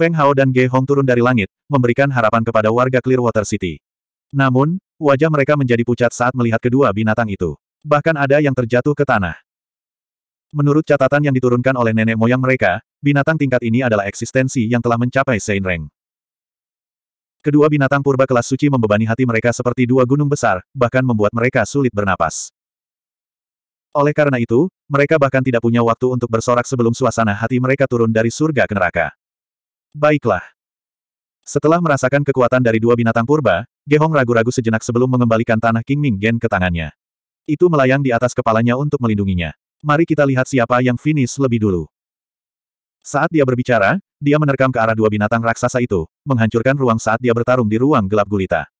Feng Hao dan Ge Hong turun dari langit, memberikan harapan kepada warga Clearwater City. Namun, wajah mereka menjadi pucat saat melihat kedua binatang itu. Bahkan ada yang terjatuh ke tanah. Menurut catatan yang diturunkan oleh nenek moyang mereka, binatang tingkat ini adalah eksistensi yang telah mencapai Sein Reng. Kedua binatang purba kelas suci membebani hati mereka seperti dua gunung besar, bahkan membuat mereka sulit bernapas. Oleh karena itu, mereka bahkan tidak punya waktu untuk bersorak sebelum suasana hati mereka turun dari surga ke neraka. Baiklah. Setelah merasakan kekuatan dari dua binatang purba, Gehong ragu-ragu sejenak sebelum mengembalikan tanah King Ming Gen ke tangannya. Itu melayang di atas kepalanya untuk melindunginya. Mari kita lihat siapa yang finish lebih dulu. Saat dia berbicara, dia menerkam ke arah dua binatang raksasa itu, menghancurkan ruang saat dia bertarung di ruang gelap gulita.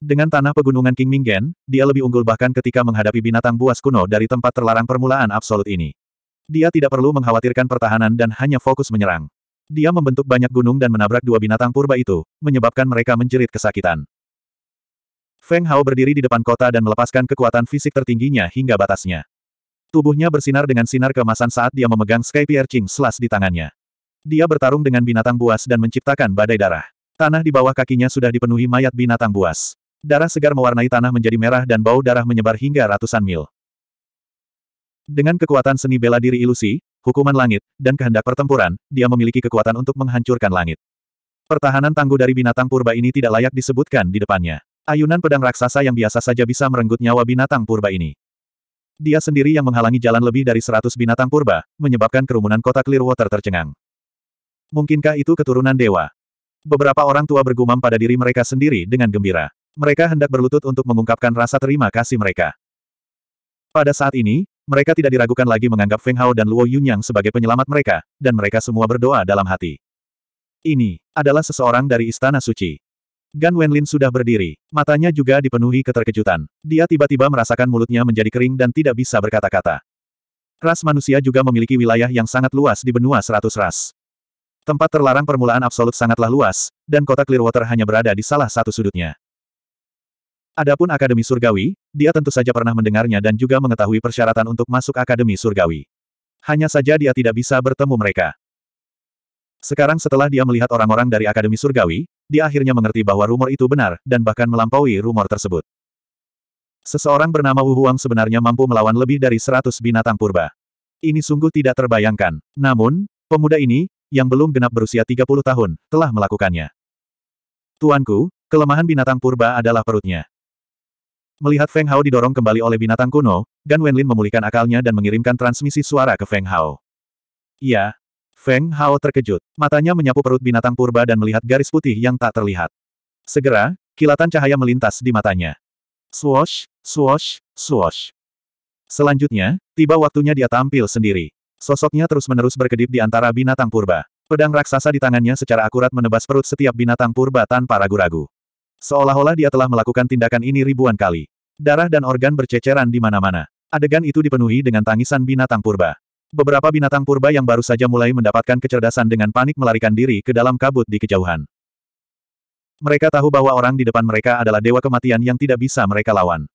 Dengan tanah pegunungan King Ming Gen, dia lebih unggul bahkan ketika menghadapi binatang buas kuno dari tempat terlarang permulaan absolut ini. Dia tidak perlu mengkhawatirkan pertahanan dan hanya fokus menyerang. Dia membentuk banyak gunung dan menabrak dua binatang purba itu, menyebabkan mereka menjerit kesakitan. Feng Hao berdiri di depan kota dan melepaskan kekuatan fisik tertingginya hingga batasnya. Tubuhnya bersinar dengan sinar kemasan saat dia memegang Sky Piercing Slas di tangannya. Dia bertarung dengan binatang buas dan menciptakan badai darah. Tanah di bawah kakinya sudah dipenuhi mayat binatang buas. Darah segar mewarnai tanah menjadi merah dan bau darah menyebar hingga ratusan mil. Dengan kekuatan seni bela diri ilusi, hukuman langit, dan kehendak pertempuran, dia memiliki kekuatan untuk menghancurkan langit. Pertahanan tangguh dari binatang purba ini tidak layak disebutkan di depannya. Ayunan pedang raksasa yang biasa saja bisa merenggut nyawa binatang purba ini. Dia sendiri yang menghalangi jalan lebih dari seratus binatang purba, menyebabkan kerumunan kota Clearwater tercengang. Mungkinkah itu keturunan dewa? Beberapa orang tua bergumam pada diri mereka sendiri dengan gembira. Mereka hendak berlutut untuk mengungkapkan rasa terima kasih mereka. Pada saat ini, mereka tidak diragukan lagi menganggap Feng Hao dan Luo Yunyang sebagai penyelamat mereka, dan mereka semua berdoa dalam hati. Ini adalah seseorang dari Istana Suci. Gan Wenlin sudah berdiri, matanya juga dipenuhi keterkejutan. Dia tiba-tiba merasakan mulutnya menjadi kering dan tidak bisa berkata-kata. Ras manusia juga memiliki wilayah yang sangat luas di benua seratus ras. Tempat terlarang permulaan absolut sangatlah luas, dan kota Clearwater hanya berada di salah satu sudutnya. Adapun Akademi Surgawi, dia tentu saja pernah mendengarnya dan juga mengetahui persyaratan untuk masuk Akademi Surgawi. Hanya saja dia tidak bisa bertemu mereka. Sekarang setelah dia melihat orang-orang dari Akademi Surgawi, dia akhirnya mengerti bahwa rumor itu benar, dan bahkan melampaui rumor tersebut. Seseorang bernama Wu Huang sebenarnya mampu melawan lebih dari seratus binatang purba. Ini sungguh tidak terbayangkan. Namun, pemuda ini, yang belum genap berusia 30 tahun, telah melakukannya. Tuanku, kelemahan binatang purba adalah perutnya. Melihat Feng Hao didorong kembali oleh binatang kuno, Gan Wenlin memulihkan akalnya dan mengirimkan transmisi suara ke Feng Hao. Ya, Feng Hao terkejut. Matanya menyapu perut binatang purba dan melihat garis putih yang tak terlihat. Segera, kilatan cahaya melintas di matanya. Swosh, swosh, swosh. Selanjutnya, tiba waktunya dia tampil sendiri. Sosoknya terus-menerus berkedip di antara binatang purba. Pedang raksasa di tangannya secara akurat menebas perut setiap binatang purba tanpa ragu-ragu. Seolah-olah dia telah melakukan tindakan ini ribuan kali. Darah dan organ berceceran di mana-mana. Adegan itu dipenuhi dengan tangisan binatang purba. Beberapa binatang purba yang baru saja mulai mendapatkan kecerdasan dengan panik melarikan diri ke dalam kabut di kejauhan. Mereka tahu bahwa orang di depan mereka adalah dewa kematian yang tidak bisa mereka lawan.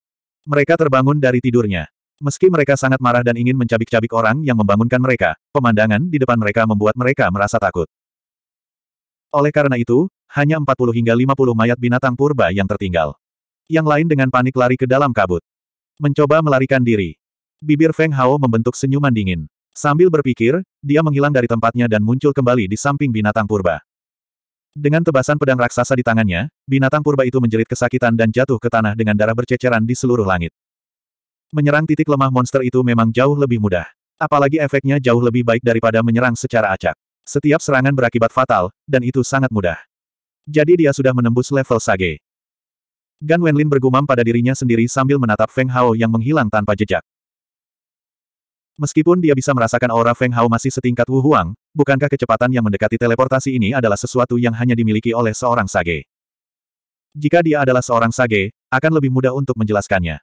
Mereka terbangun dari tidurnya. Meski mereka sangat marah dan ingin mencabik-cabik orang yang membangunkan mereka, pemandangan di depan mereka membuat mereka merasa takut. Oleh karena itu, hanya 40 hingga 50 mayat binatang purba yang tertinggal. Yang lain dengan panik lari ke dalam kabut. Mencoba melarikan diri. Bibir Feng Hao membentuk senyuman dingin. Sambil berpikir, dia menghilang dari tempatnya dan muncul kembali di samping binatang purba. Dengan tebasan pedang raksasa di tangannya, binatang purba itu menjerit kesakitan dan jatuh ke tanah dengan darah berceceran di seluruh langit. Menyerang titik lemah monster itu memang jauh lebih mudah. Apalagi efeknya jauh lebih baik daripada menyerang secara acak. Setiap serangan berakibat fatal, dan itu sangat mudah. Jadi dia sudah menembus level Sage. Gan Wenlin bergumam pada dirinya sendiri sambil menatap Feng Hao yang menghilang tanpa jejak. Meskipun dia bisa merasakan aura Feng Hao masih setingkat Wu Huang, bukankah kecepatan yang mendekati teleportasi ini adalah sesuatu yang hanya dimiliki oleh seorang Sage? Jika dia adalah seorang Sage, akan lebih mudah untuk menjelaskannya.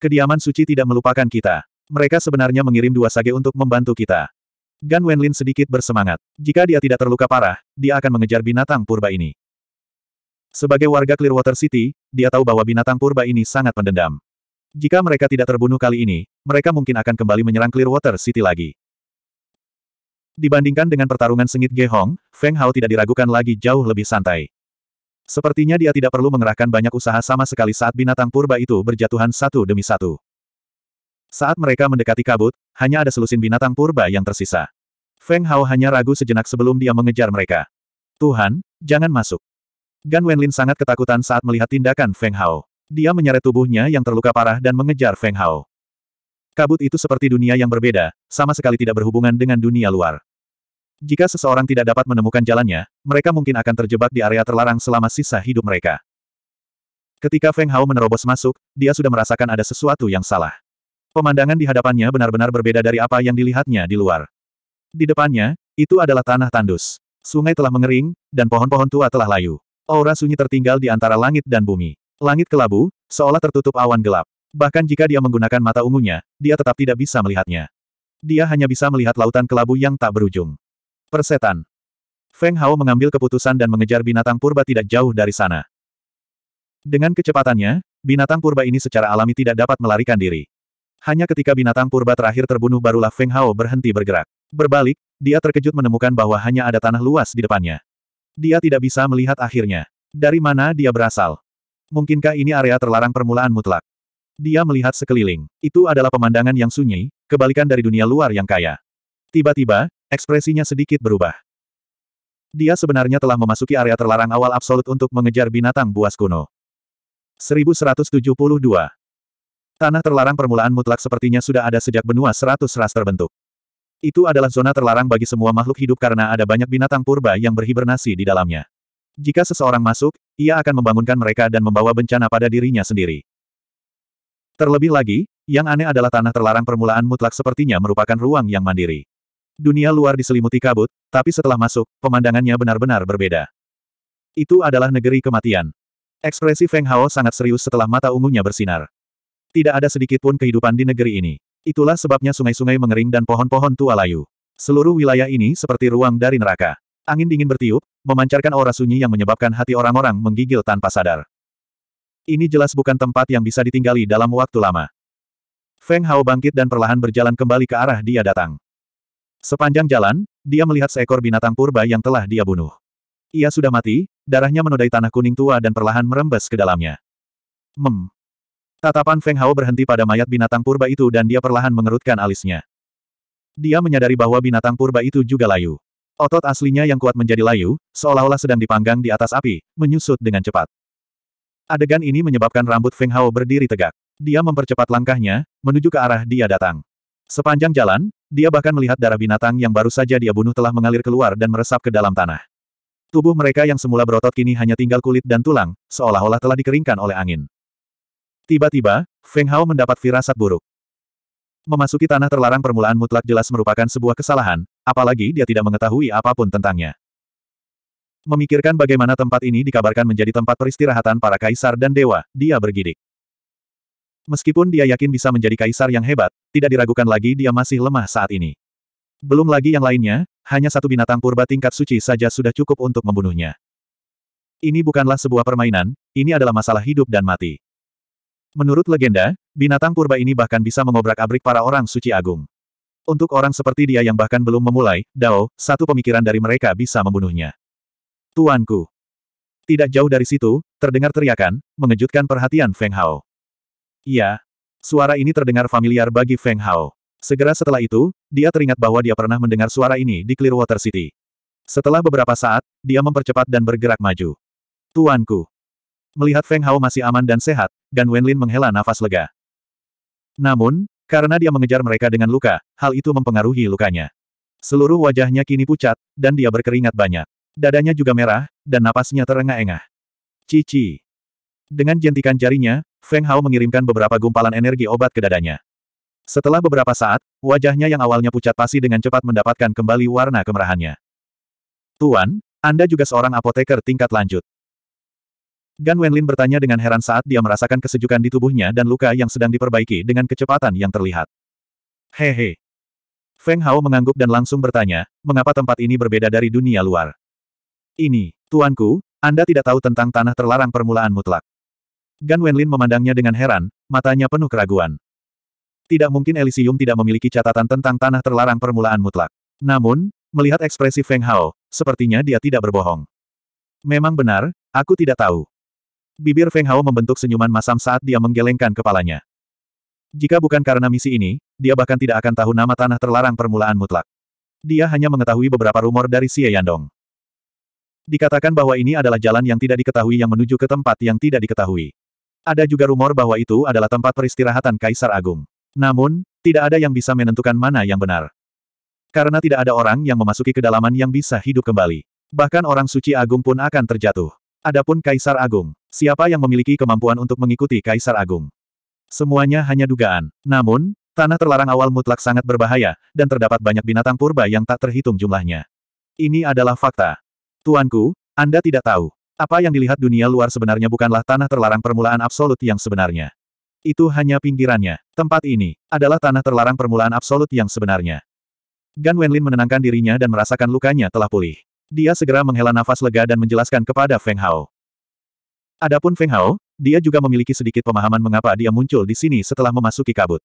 Kediaman suci tidak melupakan kita. Mereka sebenarnya mengirim dua Sage untuk membantu kita. Gan Wenlin sedikit bersemangat. Jika dia tidak terluka parah, dia akan mengejar binatang purba ini. Sebagai warga Clearwater City, dia tahu bahwa binatang purba ini sangat pendendam. Jika mereka tidak terbunuh kali ini, mereka mungkin akan kembali menyerang Clearwater City lagi. Dibandingkan dengan pertarungan sengit Ge Hong, Feng Hao tidak diragukan lagi jauh lebih santai. Sepertinya dia tidak perlu mengerahkan banyak usaha sama sekali saat binatang purba itu berjatuhan satu demi satu. Saat mereka mendekati kabut, hanya ada selusin binatang purba yang tersisa. Feng Hao hanya ragu sejenak sebelum dia mengejar mereka. Tuhan, jangan masuk. Gan Wenlin sangat ketakutan saat melihat tindakan Feng Hao. Dia menyeret tubuhnya yang terluka parah dan mengejar Feng Hao. Kabut itu seperti dunia yang berbeda, sama sekali tidak berhubungan dengan dunia luar. Jika seseorang tidak dapat menemukan jalannya, mereka mungkin akan terjebak di area terlarang selama sisa hidup mereka. Ketika Feng Hao menerobos masuk, dia sudah merasakan ada sesuatu yang salah. Pemandangan di hadapannya benar-benar berbeda dari apa yang dilihatnya di luar. Di depannya, itu adalah tanah tandus. Sungai telah mengering, dan pohon-pohon tua telah layu. Aura sunyi tertinggal di antara langit dan bumi. Langit kelabu, seolah tertutup awan gelap. Bahkan jika dia menggunakan mata ungunya, dia tetap tidak bisa melihatnya. Dia hanya bisa melihat lautan kelabu yang tak berujung. Persetan. Feng Hao mengambil keputusan dan mengejar binatang purba tidak jauh dari sana. Dengan kecepatannya, binatang purba ini secara alami tidak dapat melarikan diri. Hanya ketika binatang purba terakhir terbunuh barulah Feng Hao berhenti bergerak. Berbalik, dia terkejut menemukan bahwa hanya ada tanah luas di depannya. Dia tidak bisa melihat akhirnya. Dari mana dia berasal? Mungkinkah ini area terlarang permulaan mutlak? Dia melihat sekeliling. Itu adalah pemandangan yang sunyi, kebalikan dari dunia luar yang kaya. Tiba-tiba, ekspresinya sedikit berubah. Dia sebenarnya telah memasuki area terlarang awal absolut untuk mengejar binatang buas kuno. 1172. Tanah terlarang permulaan mutlak sepertinya sudah ada sejak benua 100 ras terbentuk. Itu adalah zona terlarang bagi semua makhluk hidup karena ada banyak binatang purba yang berhibernasi di dalamnya. Jika seseorang masuk, ia akan membangunkan mereka dan membawa bencana pada dirinya sendiri. Terlebih lagi, yang aneh adalah tanah terlarang permulaan mutlak sepertinya merupakan ruang yang mandiri. Dunia luar diselimuti kabut, tapi setelah masuk, pemandangannya benar-benar berbeda. Itu adalah negeri kematian. Ekspresi Feng Hao sangat serius setelah mata ungunya bersinar. Tidak ada sedikit pun kehidupan di negeri ini. Itulah sebabnya sungai-sungai mengering dan pohon-pohon tua layu. Seluruh wilayah ini seperti ruang dari neraka. Angin dingin bertiup, memancarkan aura sunyi yang menyebabkan hati orang-orang menggigil tanpa sadar. Ini jelas bukan tempat yang bisa ditinggali dalam waktu lama. Feng Hao bangkit dan perlahan berjalan kembali ke arah dia datang. Sepanjang jalan, dia melihat seekor binatang purba yang telah dia bunuh. Ia sudah mati, darahnya menodai tanah kuning tua dan perlahan merembes ke dalamnya. Mem, Tatapan Feng Hao berhenti pada mayat binatang purba itu dan dia perlahan mengerutkan alisnya. Dia menyadari bahwa binatang purba itu juga layu. Otot aslinya yang kuat menjadi layu, seolah-olah sedang dipanggang di atas api, menyusut dengan cepat. Adegan ini menyebabkan rambut Feng Hao berdiri tegak. Dia mempercepat langkahnya, menuju ke arah dia datang. Sepanjang jalan, dia bahkan melihat darah binatang yang baru saja dia bunuh telah mengalir keluar dan meresap ke dalam tanah. Tubuh mereka yang semula berotot kini hanya tinggal kulit dan tulang, seolah-olah telah dikeringkan oleh angin. Tiba-tiba, Feng Hao mendapat firasat buruk. Memasuki tanah terlarang permulaan mutlak jelas merupakan sebuah kesalahan, apalagi dia tidak mengetahui apapun tentangnya. Memikirkan bagaimana tempat ini dikabarkan menjadi tempat peristirahatan para kaisar dan dewa, dia bergidik. Meskipun dia yakin bisa menjadi kaisar yang hebat, tidak diragukan lagi dia masih lemah saat ini. Belum lagi yang lainnya, hanya satu binatang purba tingkat suci saja sudah cukup untuk membunuhnya. Ini bukanlah sebuah permainan, ini adalah masalah hidup dan mati. Menurut legenda, binatang purba ini bahkan bisa mengobrak-abrik para orang suci agung. Untuk orang seperti dia yang bahkan belum memulai, Dao, satu pemikiran dari mereka bisa membunuhnya. Tuanku. Tidak jauh dari situ, terdengar teriakan, mengejutkan perhatian Feng Hao. Iya. Suara ini terdengar familiar bagi Feng Hao. Segera setelah itu, dia teringat bahwa dia pernah mendengar suara ini di Clearwater City. Setelah beberapa saat, dia mempercepat dan bergerak maju. Tuanku. Melihat Feng Hao masih aman dan sehat, Gan Wenlin menghela nafas lega. Namun, karena dia mengejar mereka dengan luka, hal itu mempengaruhi lukanya. Seluruh wajahnya kini pucat, dan dia berkeringat banyak. Dadanya juga merah, dan napasnya terengah-engah. Cici. Dengan jentikan jarinya, Feng Hao mengirimkan beberapa gumpalan energi obat ke dadanya. Setelah beberapa saat, wajahnya yang awalnya pucat pasti dengan cepat mendapatkan kembali warna kemerahannya. Tuan, Anda juga seorang apoteker tingkat lanjut. Gan Wenlin bertanya dengan heran saat dia merasakan kesejukan di tubuhnya dan luka yang sedang diperbaiki dengan kecepatan yang terlihat. Hehe. Feng Hao mengangguk dan langsung bertanya, mengapa tempat ini berbeda dari dunia luar? Ini, tuanku, Anda tidak tahu tentang tanah terlarang permulaan mutlak. Gan Wenlin memandangnya dengan heran, matanya penuh keraguan. Tidak mungkin Elysium tidak memiliki catatan tentang tanah terlarang permulaan mutlak. Namun, melihat ekspresi Feng Hao, sepertinya dia tidak berbohong. Memang benar, aku tidak tahu. Bibir Feng Hao membentuk senyuman masam saat dia menggelengkan kepalanya. Jika bukan karena misi ini, dia bahkan tidak akan tahu nama tanah terlarang permulaan mutlak. Dia hanya mengetahui beberapa rumor dari Xie Yandong. Dikatakan bahwa ini adalah jalan yang tidak diketahui yang menuju ke tempat yang tidak diketahui. Ada juga rumor bahwa itu adalah tempat peristirahatan Kaisar Agung. Namun, tidak ada yang bisa menentukan mana yang benar. Karena tidak ada orang yang memasuki kedalaman yang bisa hidup kembali. Bahkan orang suci agung pun akan terjatuh. Adapun Kaisar Agung, siapa yang memiliki kemampuan untuk mengikuti Kaisar Agung? Semuanya hanya dugaan. Namun, tanah terlarang awal mutlak sangat berbahaya, dan terdapat banyak binatang purba yang tak terhitung jumlahnya. Ini adalah fakta. Tuanku, Anda tidak tahu. Apa yang dilihat dunia luar sebenarnya bukanlah tanah terlarang permulaan absolut yang sebenarnya. Itu hanya pinggirannya. Tempat ini adalah tanah terlarang permulaan absolut yang sebenarnya. Gan Wenlin menenangkan dirinya dan merasakan lukanya telah pulih. Dia segera menghela nafas lega dan menjelaskan kepada Feng Hao. Adapun Feng Hao, dia juga memiliki sedikit pemahaman mengapa dia muncul di sini setelah memasuki kabut.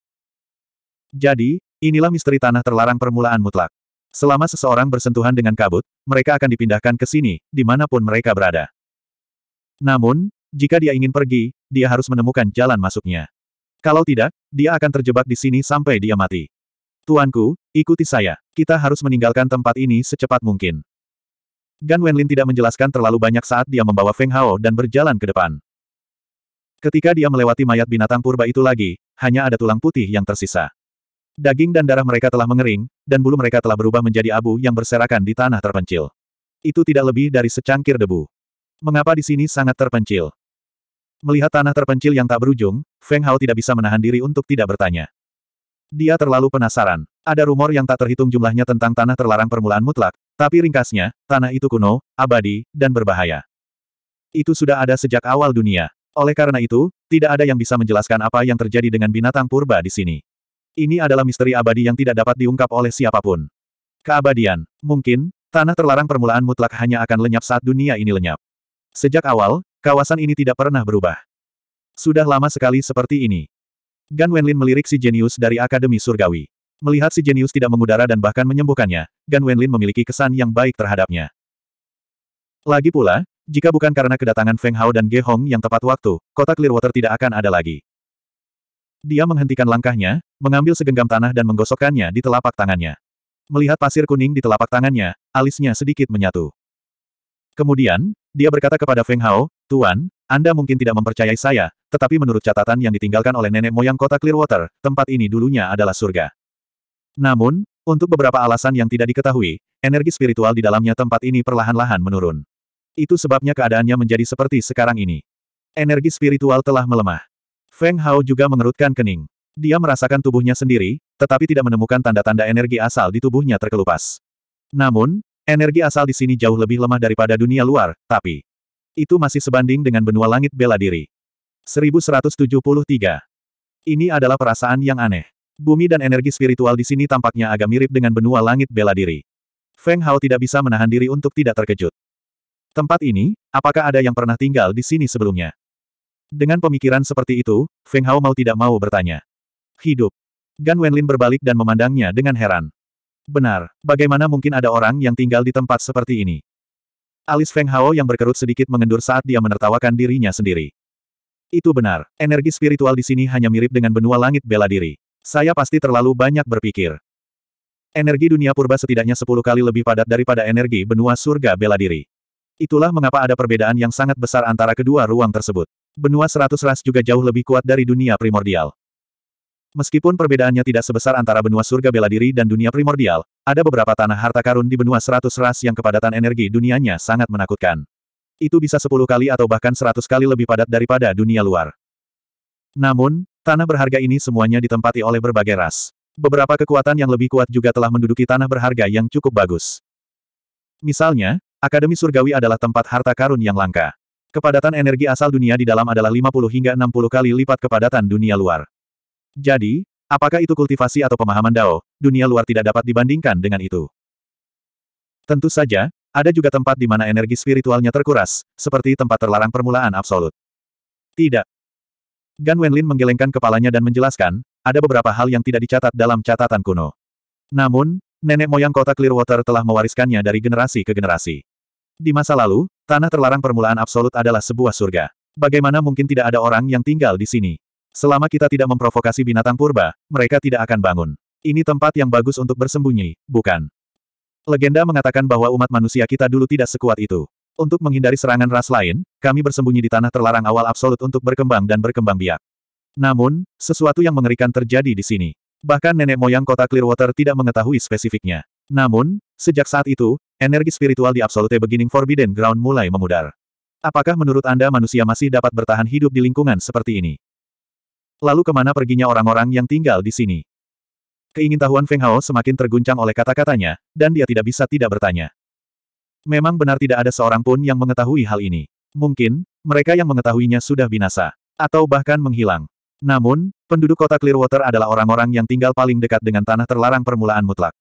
Jadi, inilah misteri tanah terlarang permulaan mutlak. Selama seseorang bersentuhan dengan kabut, mereka akan dipindahkan ke sini, dimanapun mereka berada. Namun, jika dia ingin pergi, dia harus menemukan jalan masuknya. Kalau tidak, dia akan terjebak di sini sampai dia mati. Tuanku, ikuti saya. Kita harus meninggalkan tempat ini secepat mungkin. Gan Wenlin tidak menjelaskan terlalu banyak saat dia membawa Feng Hao dan berjalan ke depan. Ketika dia melewati mayat binatang purba itu lagi, hanya ada tulang putih yang tersisa. Daging dan darah mereka telah mengering, dan bulu mereka telah berubah menjadi abu yang berserakan di tanah terpencil. Itu tidak lebih dari secangkir debu. Mengapa di sini sangat terpencil? Melihat tanah terpencil yang tak berujung, Feng Hao tidak bisa menahan diri untuk tidak bertanya. Dia terlalu penasaran. Ada rumor yang tak terhitung jumlahnya tentang tanah terlarang permulaan mutlak, tapi ringkasnya, tanah itu kuno, abadi, dan berbahaya. Itu sudah ada sejak awal dunia. Oleh karena itu, tidak ada yang bisa menjelaskan apa yang terjadi dengan binatang purba di sini. Ini adalah misteri abadi yang tidak dapat diungkap oleh siapapun. Keabadian. Mungkin, tanah terlarang permulaan mutlak hanya akan lenyap saat dunia ini lenyap. Sejak awal, kawasan ini tidak pernah berubah. Sudah lama sekali seperti ini. Gan Wenlin melirik si jenius dari Akademi Surgawi. Melihat si jenius tidak mengudara dan bahkan menyembuhkannya, Gan Wenlin memiliki kesan yang baik terhadapnya. Lagi pula, jika bukan karena kedatangan Feng Hao dan Ge Hong yang tepat waktu, kota Clearwater tidak akan ada lagi. Dia menghentikan langkahnya, mengambil segenggam tanah dan menggosokkannya di telapak tangannya. Melihat pasir kuning di telapak tangannya, alisnya sedikit menyatu. Kemudian, dia berkata kepada Feng Hao, Tuan, Anda mungkin tidak mempercayai saya, tetapi menurut catatan yang ditinggalkan oleh nenek moyang kota Clearwater, tempat ini dulunya adalah surga. Namun, untuk beberapa alasan yang tidak diketahui, energi spiritual di dalamnya tempat ini perlahan-lahan menurun. Itu sebabnya keadaannya menjadi seperti sekarang ini. Energi spiritual telah melemah. Feng Hao juga mengerutkan kening. Dia merasakan tubuhnya sendiri, tetapi tidak menemukan tanda-tanda energi asal di tubuhnya terkelupas. Namun, energi asal di sini jauh lebih lemah daripada dunia luar, tapi itu masih sebanding dengan benua langit bela diri. 1173. Ini adalah perasaan yang aneh. Bumi dan energi spiritual di sini tampaknya agak mirip dengan benua langit bela diri. Feng Hao tidak bisa menahan diri untuk tidak terkejut. Tempat ini, apakah ada yang pernah tinggal di sini sebelumnya? Dengan pemikiran seperti itu, Feng Hao mau tidak mau bertanya. Hidup. Gan Wenlin berbalik dan memandangnya dengan heran. Benar, bagaimana mungkin ada orang yang tinggal di tempat seperti ini? Alis Feng Hao yang berkerut sedikit mengendur saat dia menertawakan dirinya sendiri. Itu benar, energi spiritual di sini hanya mirip dengan benua langit bela diri. Saya pasti terlalu banyak berpikir. Energi dunia purba setidaknya sepuluh kali lebih padat daripada energi benua surga bela diri. Itulah mengapa ada perbedaan yang sangat besar antara kedua ruang tersebut. Benua seratus ras juga jauh lebih kuat dari dunia primordial. Meskipun perbedaannya tidak sebesar antara benua surga bela diri dan dunia primordial, ada beberapa tanah harta karun di benua seratus ras yang kepadatan energi dunianya sangat menakutkan. Itu bisa sepuluh kali atau bahkan seratus kali lebih padat daripada dunia luar. Namun, Tanah berharga ini semuanya ditempati oleh berbagai ras. Beberapa kekuatan yang lebih kuat juga telah menduduki tanah berharga yang cukup bagus. Misalnya, Akademi Surgawi adalah tempat harta karun yang langka. Kepadatan energi asal dunia di dalam adalah 50 hingga 60 kali lipat kepadatan dunia luar. Jadi, apakah itu kultivasi atau pemahaman Dao, dunia luar tidak dapat dibandingkan dengan itu. Tentu saja, ada juga tempat di mana energi spiritualnya terkuras, seperti tempat terlarang permulaan absolut. Tidak, Gan Wenlin menggelengkan kepalanya dan menjelaskan, ada beberapa hal yang tidak dicatat dalam catatan kuno. Namun, nenek moyang kota Clearwater telah mewariskannya dari generasi ke generasi. Di masa lalu, tanah terlarang permulaan absolut adalah sebuah surga. Bagaimana mungkin tidak ada orang yang tinggal di sini? Selama kita tidak memprovokasi binatang purba, mereka tidak akan bangun. Ini tempat yang bagus untuk bersembunyi, bukan? Legenda mengatakan bahwa umat manusia kita dulu tidak sekuat itu. Untuk menghindari serangan ras lain, kami bersembunyi di tanah terlarang awal absolut untuk berkembang dan berkembang biak. Namun, sesuatu yang mengerikan terjadi di sini. Bahkan nenek moyang kota Clearwater tidak mengetahui spesifiknya. Namun, sejak saat itu, energi spiritual di Absolute Beginning Forbidden Ground mulai memudar. Apakah menurut Anda manusia masih dapat bertahan hidup di lingkungan seperti ini? Lalu kemana perginya orang-orang yang tinggal di sini? Keingintahuan Feng Hao semakin terguncang oleh kata-katanya, dan dia tidak bisa tidak bertanya. Memang benar tidak ada seorang pun yang mengetahui hal ini. Mungkin, mereka yang mengetahuinya sudah binasa. Atau bahkan menghilang. Namun, penduduk kota Clearwater adalah orang-orang yang tinggal paling dekat dengan tanah terlarang permulaan mutlak.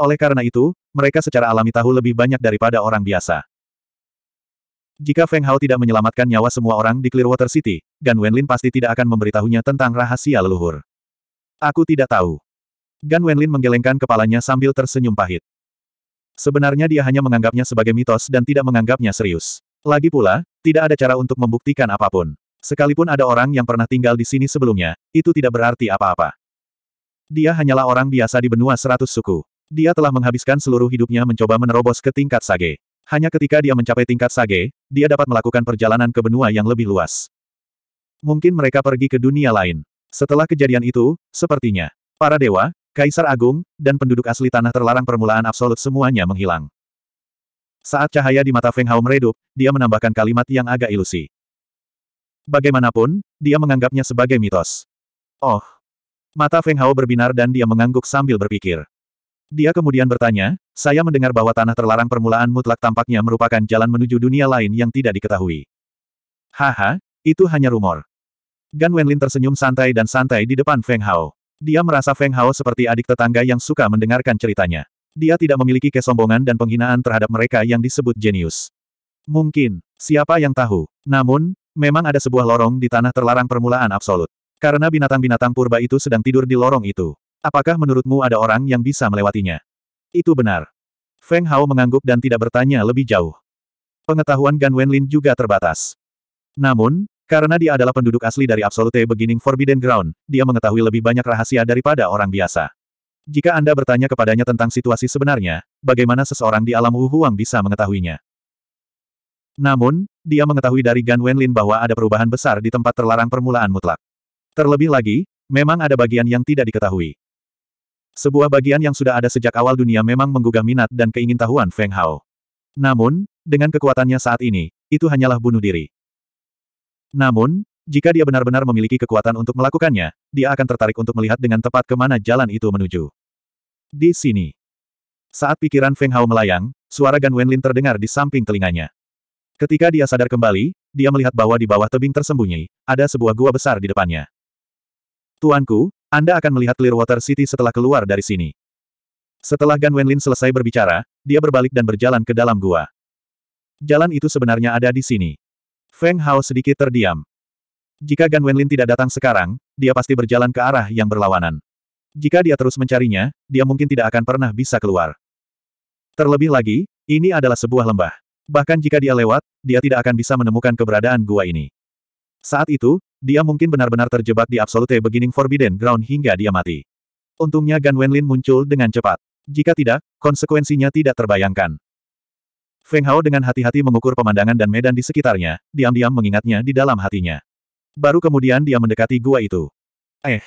Oleh karena itu, mereka secara alami tahu lebih banyak daripada orang biasa. Jika Feng Hao tidak menyelamatkan nyawa semua orang di Clearwater City, Gan Wenlin pasti tidak akan memberitahunya tentang rahasia leluhur. Aku tidak tahu. Gan Wenlin menggelengkan kepalanya sambil tersenyum pahit. Sebenarnya dia hanya menganggapnya sebagai mitos dan tidak menganggapnya serius. Lagi pula, tidak ada cara untuk membuktikan apapun. Sekalipun ada orang yang pernah tinggal di sini sebelumnya, itu tidak berarti apa-apa. Dia hanyalah orang biasa di benua seratus suku. Dia telah menghabiskan seluruh hidupnya mencoba menerobos ke tingkat sage. Hanya ketika dia mencapai tingkat sage, dia dapat melakukan perjalanan ke benua yang lebih luas. Mungkin mereka pergi ke dunia lain. Setelah kejadian itu, sepertinya, para dewa, Kaisar Agung, dan penduduk asli tanah terlarang permulaan absolut semuanya menghilang. Saat cahaya di mata Feng Hao meredup, dia menambahkan kalimat yang agak ilusi. Bagaimanapun, dia menganggapnya sebagai mitos. Oh. Mata Feng Hao berbinar dan dia mengangguk sambil berpikir. Dia kemudian bertanya, saya mendengar bahwa tanah terlarang permulaan mutlak tampaknya merupakan jalan menuju dunia lain yang tidak diketahui. Haha, itu hanya rumor. Gan Wenlin tersenyum santai dan santai di depan Feng Hao. Dia merasa Feng Hao seperti adik tetangga yang suka mendengarkan ceritanya. Dia tidak memiliki kesombongan dan penghinaan terhadap mereka yang disebut jenius. Mungkin, siapa yang tahu. Namun, memang ada sebuah lorong di tanah terlarang permulaan absolut. Karena binatang-binatang purba itu sedang tidur di lorong itu. Apakah menurutmu ada orang yang bisa melewatinya? Itu benar. Feng Hao mengangguk dan tidak bertanya lebih jauh. Pengetahuan Gan Wenlin juga terbatas. Namun, karena dia adalah penduduk asli dari Absolute Beginning Forbidden Ground, dia mengetahui lebih banyak rahasia daripada orang biasa. Jika Anda bertanya kepadanya tentang situasi sebenarnya, bagaimana seseorang di alam Wuhuang bisa mengetahuinya? Namun, dia mengetahui dari Gan Wenlin bahwa ada perubahan besar di tempat terlarang permulaan mutlak. Terlebih lagi, memang ada bagian yang tidak diketahui. Sebuah bagian yang sudah ada sejak awal dunia memang menggugah minat dan keingintahuan Feng Hao. Namun, dengan kekuatannya saat ini, itu hanyalah bunuh diri. Namun, jika dia benar-benar memiliki kekuatan untuk melakukannya, dia akan tertarik untuk melihat dengan tepat kemana jalan itu menuju. Di sini. Saat pikiran Feng Hao melayang, suara Gan Wenlin terdengar di samping telinganya. Ketika dia sadar kembali, dia melihat bahwa di bawah tebing tersembunyi, ada sebuah gua besar di depannya. Tuanku, Anda akan melihat Clearwater City setelah keluar dari sini. Setelah Gan Wenlin selesai berbicara, dia berbalik dan berjalan ke dalam gua. Jalan itu sebenarnya ada di sini. Feng Hao sedikit terdiam. Jika Gan Wenlin tidak datang sekarang, dia pasti berjalan ke arah yang berlawanan. Jika dia terus mencarinya, dia mungkin tidak akan pernah bisa keluar. Terlebih lagi, ini adalah sebuah lembah. Bahkan jika dia lewat, dia tidak akan bisa menemukan keberadaan gua ini. Saat itu, dia mungkin benar-benar terjebak di Absolute Beginning Forbidden Ground hingga dia mati. Untungnya Gan Wenlin muncul dengan cepat. Jika tidak, konsekuensinya tidak terbayangkan. Feng Hao dengan hati-hati mengukur pemandangan dan medan di sekitarnya, diam-diam mengingatnya di dalam hatinya. Baru kemudian dia mendekati gua itu. Eh.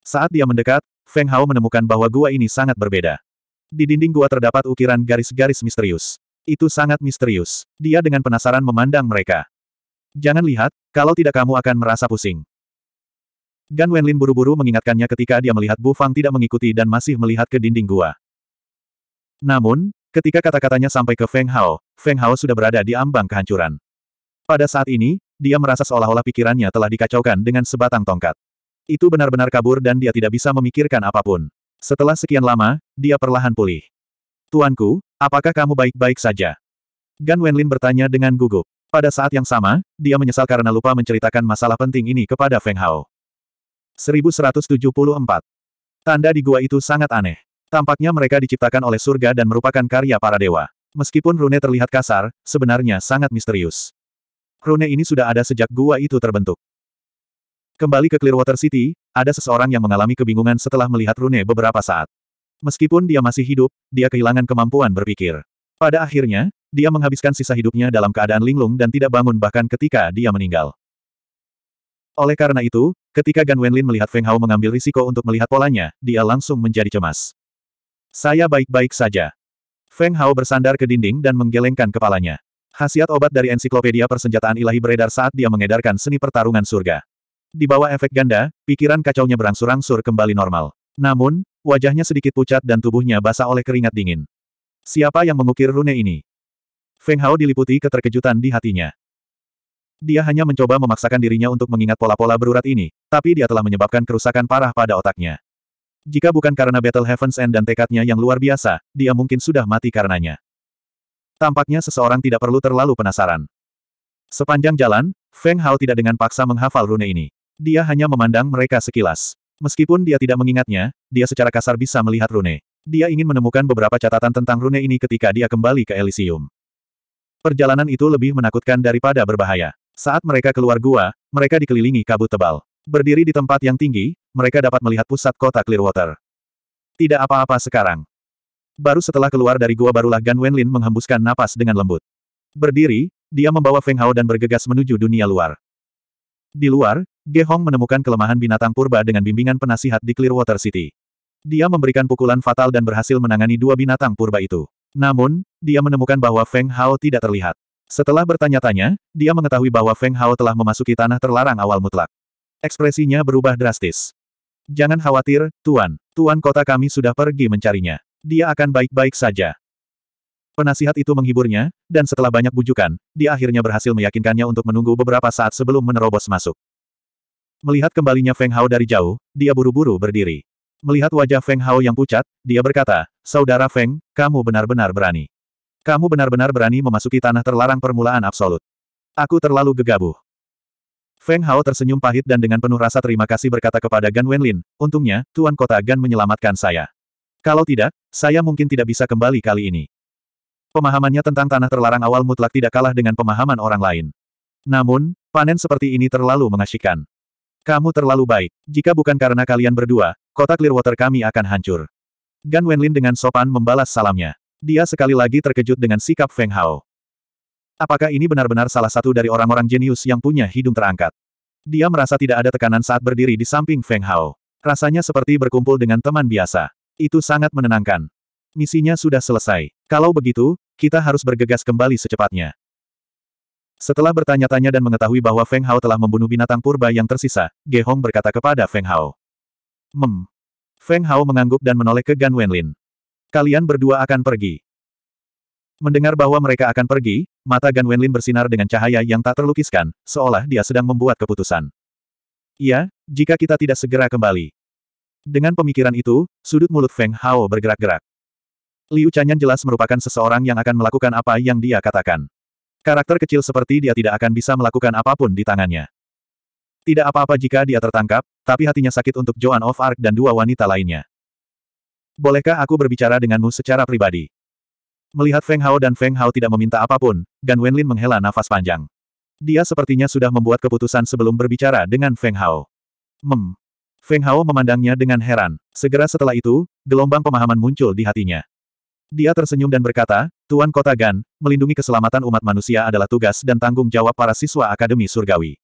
Saat dia mendekat, Feng Hao menemukan bahwa gua ini sangat berbeda. Di dinding gua terdapat ukiran garis-garis misterius. Itu sangat misterius. Dia dengan penasaran memandang mereka. Jangan lihat, kalau tidak kamu akan merasa pusing. Gan Wenlin buru-buru mengingatkannya ketika dia melihat Bu Fang tidak mengikuti dan masih melihat ke dinding gua. Namun, Ketika kata-katanya sampai ke Feng Hao, Feng Hao sudah berada di ambang kehancuran. Pada saat ini, dia merasa seolah-olah pikirannya telah dikacaukan dengan sebatang tongkat. Itu benar-benar kabur dan dia tidak bisa memikirkan apapun. Setelah sekian lama, dia perlahan pulih. Tuanku, apakah kamu baik-baik saja? Gan Wenlin bertanya dengan gugup. Pada saat yang sama, dia menyesal karena lupa menceritakan masalah penting ini kepada Feng Hao. 1174. Tanda di gua itu sangat aneh. Tampaknya mereka diciptakan oleh surga dan merupakan karya para dewa. Meskipun rune terlihat kasar, sebenarnya sangat misterius. Rune ini sudah ada sejak gua itu terbentuk. Kembali ke Clearwater City, ada seseorang yang mengalami kebingungan setelah melihat rune beberapa saat. Meskipun dia masih hidup, dia kehilangan kemampuan berpikir. Pada akhirnya, dia menghabiskan sisa hidupnya dalam keadaan linglung dan tidak bangun bahkan ketika dia meninggal. Oleh karena itu, ketika Gan Wenlin melihat Feng Hao mengambil risiko untuk melihat polanya, dia langsung menjadi cemas. Saya baik-baik saja. Feng Hao bersandar ke dinding dan menggelengkan kepalanya. Hasiat obat dari ensiklopedia persenjataan ilahi beredar saat dia mengedarkan seni pertarungan surga. Di bawah efek ganda, pikiran kacaunya berangsur-angsur kembali normal. Namun, wajahnya sedikit pucat dan tubuhnya basah oleh keringat dingin. Siapa yang mengukir rune ini? Feng Hao diliputi keterkejutan di hatinya. Dia hanya mencoba memaksakan dirinya untuk mengingat pola-pola berurat ini, tapi dia telah menyebabkan kerusakan parah pada otaknya. Jika bukan karena Battle Heavens End dan tekadnya yang luar biasa, dia mungkin sudah mati karenanya. Tampaknya seseorang tidak perlu terlalu penasaran. Sepanjang jalan, Feng Hao tidak dengan paksa menghafal rune ini. Dia hanya memandang mereka sekilas. Meskipun dia tidak mengingatnya, dia secara kasar bisa melihat rune. Dia ingin menemukan beberapa catatan tentang rune ini ketika dia kembali ke Elysium. Perjalanan itu lebih menakutkan daripada berbahaya. Saat mereka keluar gua, mereka dikelilingi kabut tebal. Berdiri di tempat yang tinggi, mereka dapat melihat pusat kota Clearwater. Tidak apa-apa sekarang. Baru setelah keluar dari gua barulah Gan Wenlin menghembuskan napas dengan lembut. Berdiri, dia membawa Feng Hao dan bergegas menuju dunia luar. Di luar, Ge Hong menemukan kelemahan binatang purba dengan bimbingan penasihat di Clearwater City. Dia memberikan pukulan fatal dan berhasil menangani dua binatang purba itu. Namun, dia menemukan bahwa Feng Hao tidak terlihat. Setelah bertanya-tanya, dia mengetahui bahwa Feng Hao telah memasuki tanah terlarang awal mutlak. Ekspresinya berubah drastis. Jangan khawatir, Tuan. Tuan kota kami sudah pergi mencarinya. Dia akan baik-baik saja. Penasihat itu menghiburnya, dan setelah banyak bujukan, dia akhirnya berhasil meyakinkannya untuk menunggu beberapa saat sebelum menerobos masuk. Melihat kembalinya Feng Hao dari jauh, dia buru-buru berdiri. Melihat wajah Feng Hao yang pucat, dia berkata, Saudara Feng, kamu benar-benar berani. Kamu benar-benar berani memasuki tanah terlarang permulaan absolut. Aku terlalu gegabah. Feng Hao tersenyum pahit dan dengan penuh rasa terima kasih berkata kepada Gan Wenlin, untungnya, Tuan Kota Gan menyelamatkan saya. Kalau tidak, saya mungkin tidak bisa kembali kali ini. Pemahamannya tentang tanah terlarang awal mutlak tidak kalah dengan pemahaman orang lain. Namun, panen seperti ini terlalu mengasyikkan. Kamu terlalu baik. Jika bukan karena kalian berdua, kota Clearwater kami akan hancur. Gan Wenlin dengan sopan membalas salamnya. Dia sekali lagi terkejut dengan sikap Feng Hao. Apakah ini benar-benar salah satu dari orang-orang jenius yang punya hidung terangkat? Dia merasa tidak ada tekanan saat berdiri di samping Feng Hao. Rasanya seperti berkumpul dengan teman biasa. Itu sangat menenangkan. Misinya sudah selesai. Kalau begitu, kita harus bergegas kembali secepatnya. Setelah bertanya-tanya dan mengetahui bahwa Feng Hao telah membunuh binatang purba yang tersisa, Ge Hong berkata kepada Feng Hao. Mem. Feng Hao mengangguk dan menoleh ke Gan Wenlin. Kalian berdua akan pergi. Mendengar bahwa mereka akan pergi, Mata Gan Wenlin bersinar dengan cahaya yang tak terlukiskan, seolah dia sedang membuat keputusan. Iya, jika kita tidak segera kembali. Dengan pemikiran itu, sudut mulut Feng Hao bergerak-gerak. Liu Chanyan jelas merupakan seseorang yang akan melakukan apa yang dia katakan. Karakter kecil seperti dia tidak akan bisa melakukan apapun di tangannya. Tidak apa-apa jika dia tertangkap, tapi hatinya sakit untuk Joan of Arc dan dua wanita lainnya. Bolehkah aku berbicara denganmu secara pribadi? Melihat Feng Hao dan Feng Hao tidak meminta apapun, Gan Wenlin menghela nafas panjang. Dia sepertinya sudah membuat keputusan sebelum berbicara dengan Feng Hao. Mem. Feng Hao memandangnya dengan heran. Segera setelah itu, gelombang pemahaman muncul di hatinya. Dia tersenyum dan berkata, Tuan Kota Gan, melindungi keselamatan umat manusia adalah tugas dan tanggung jawab para siswa Akademi Surgawi.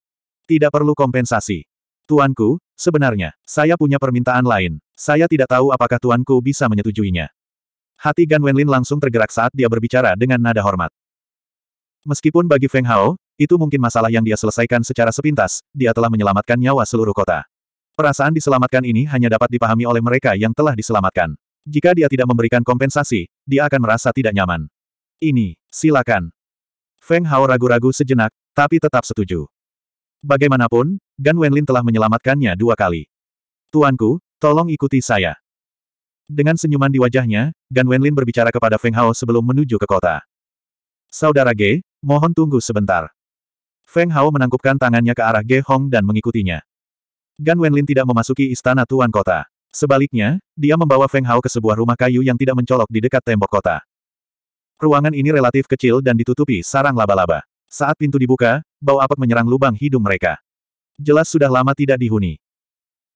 Tidak perlu kompensasi. Tuanku, sebenarnya, saya punya permintaan lain. Saya tidak tahu apakah tuanku bisa menyetujuinya. Hati Gan Wenlin langsung tergerak saat dia berbicara dengan nada hormat. Meskipun bagi Feng Hao, itu mungkin masalah yang dia selesaikan secara sepintas, dia telah menyelamatkan nyawa seluruh kota. Perasaan diselamatkan ini hanya dapat dipahami oleh mereka yang telah diselamatkan. Jika dia tidak memberikan kompensasi, dia akan merasa tidak nyaman. Ini, silakan. Feng Hao ragu-ragu sejenak, tapi tetap setuju. Bagaimanapun, Gan Wenlin telah menyelamatkannya dua kali. Tuanku, tolong ikuti saya. Dengan senyuman di wajahnya, Gan Wenlin berbicara kepada Feng Hao sebelum menuju ke kota. Saudara Ge, mohon tunggu sebentar. Feng Hao menangkupkan tangannya ke arah Ge Hong dan mengikutinya. Gan Wenlin tidak memasuki istana tuan kota. Sebaliknya, dia membawa Feng Hao ke sebuah rumah kayu yang tidak mencolok di dekat tembok kota. Ruangan ini relatif kecil dan ditutupi sarang laba-laba. Saat pintu dibuka, bau apek menyerang lubang hidung mereka. Jelas sudah lama tidak dihuni.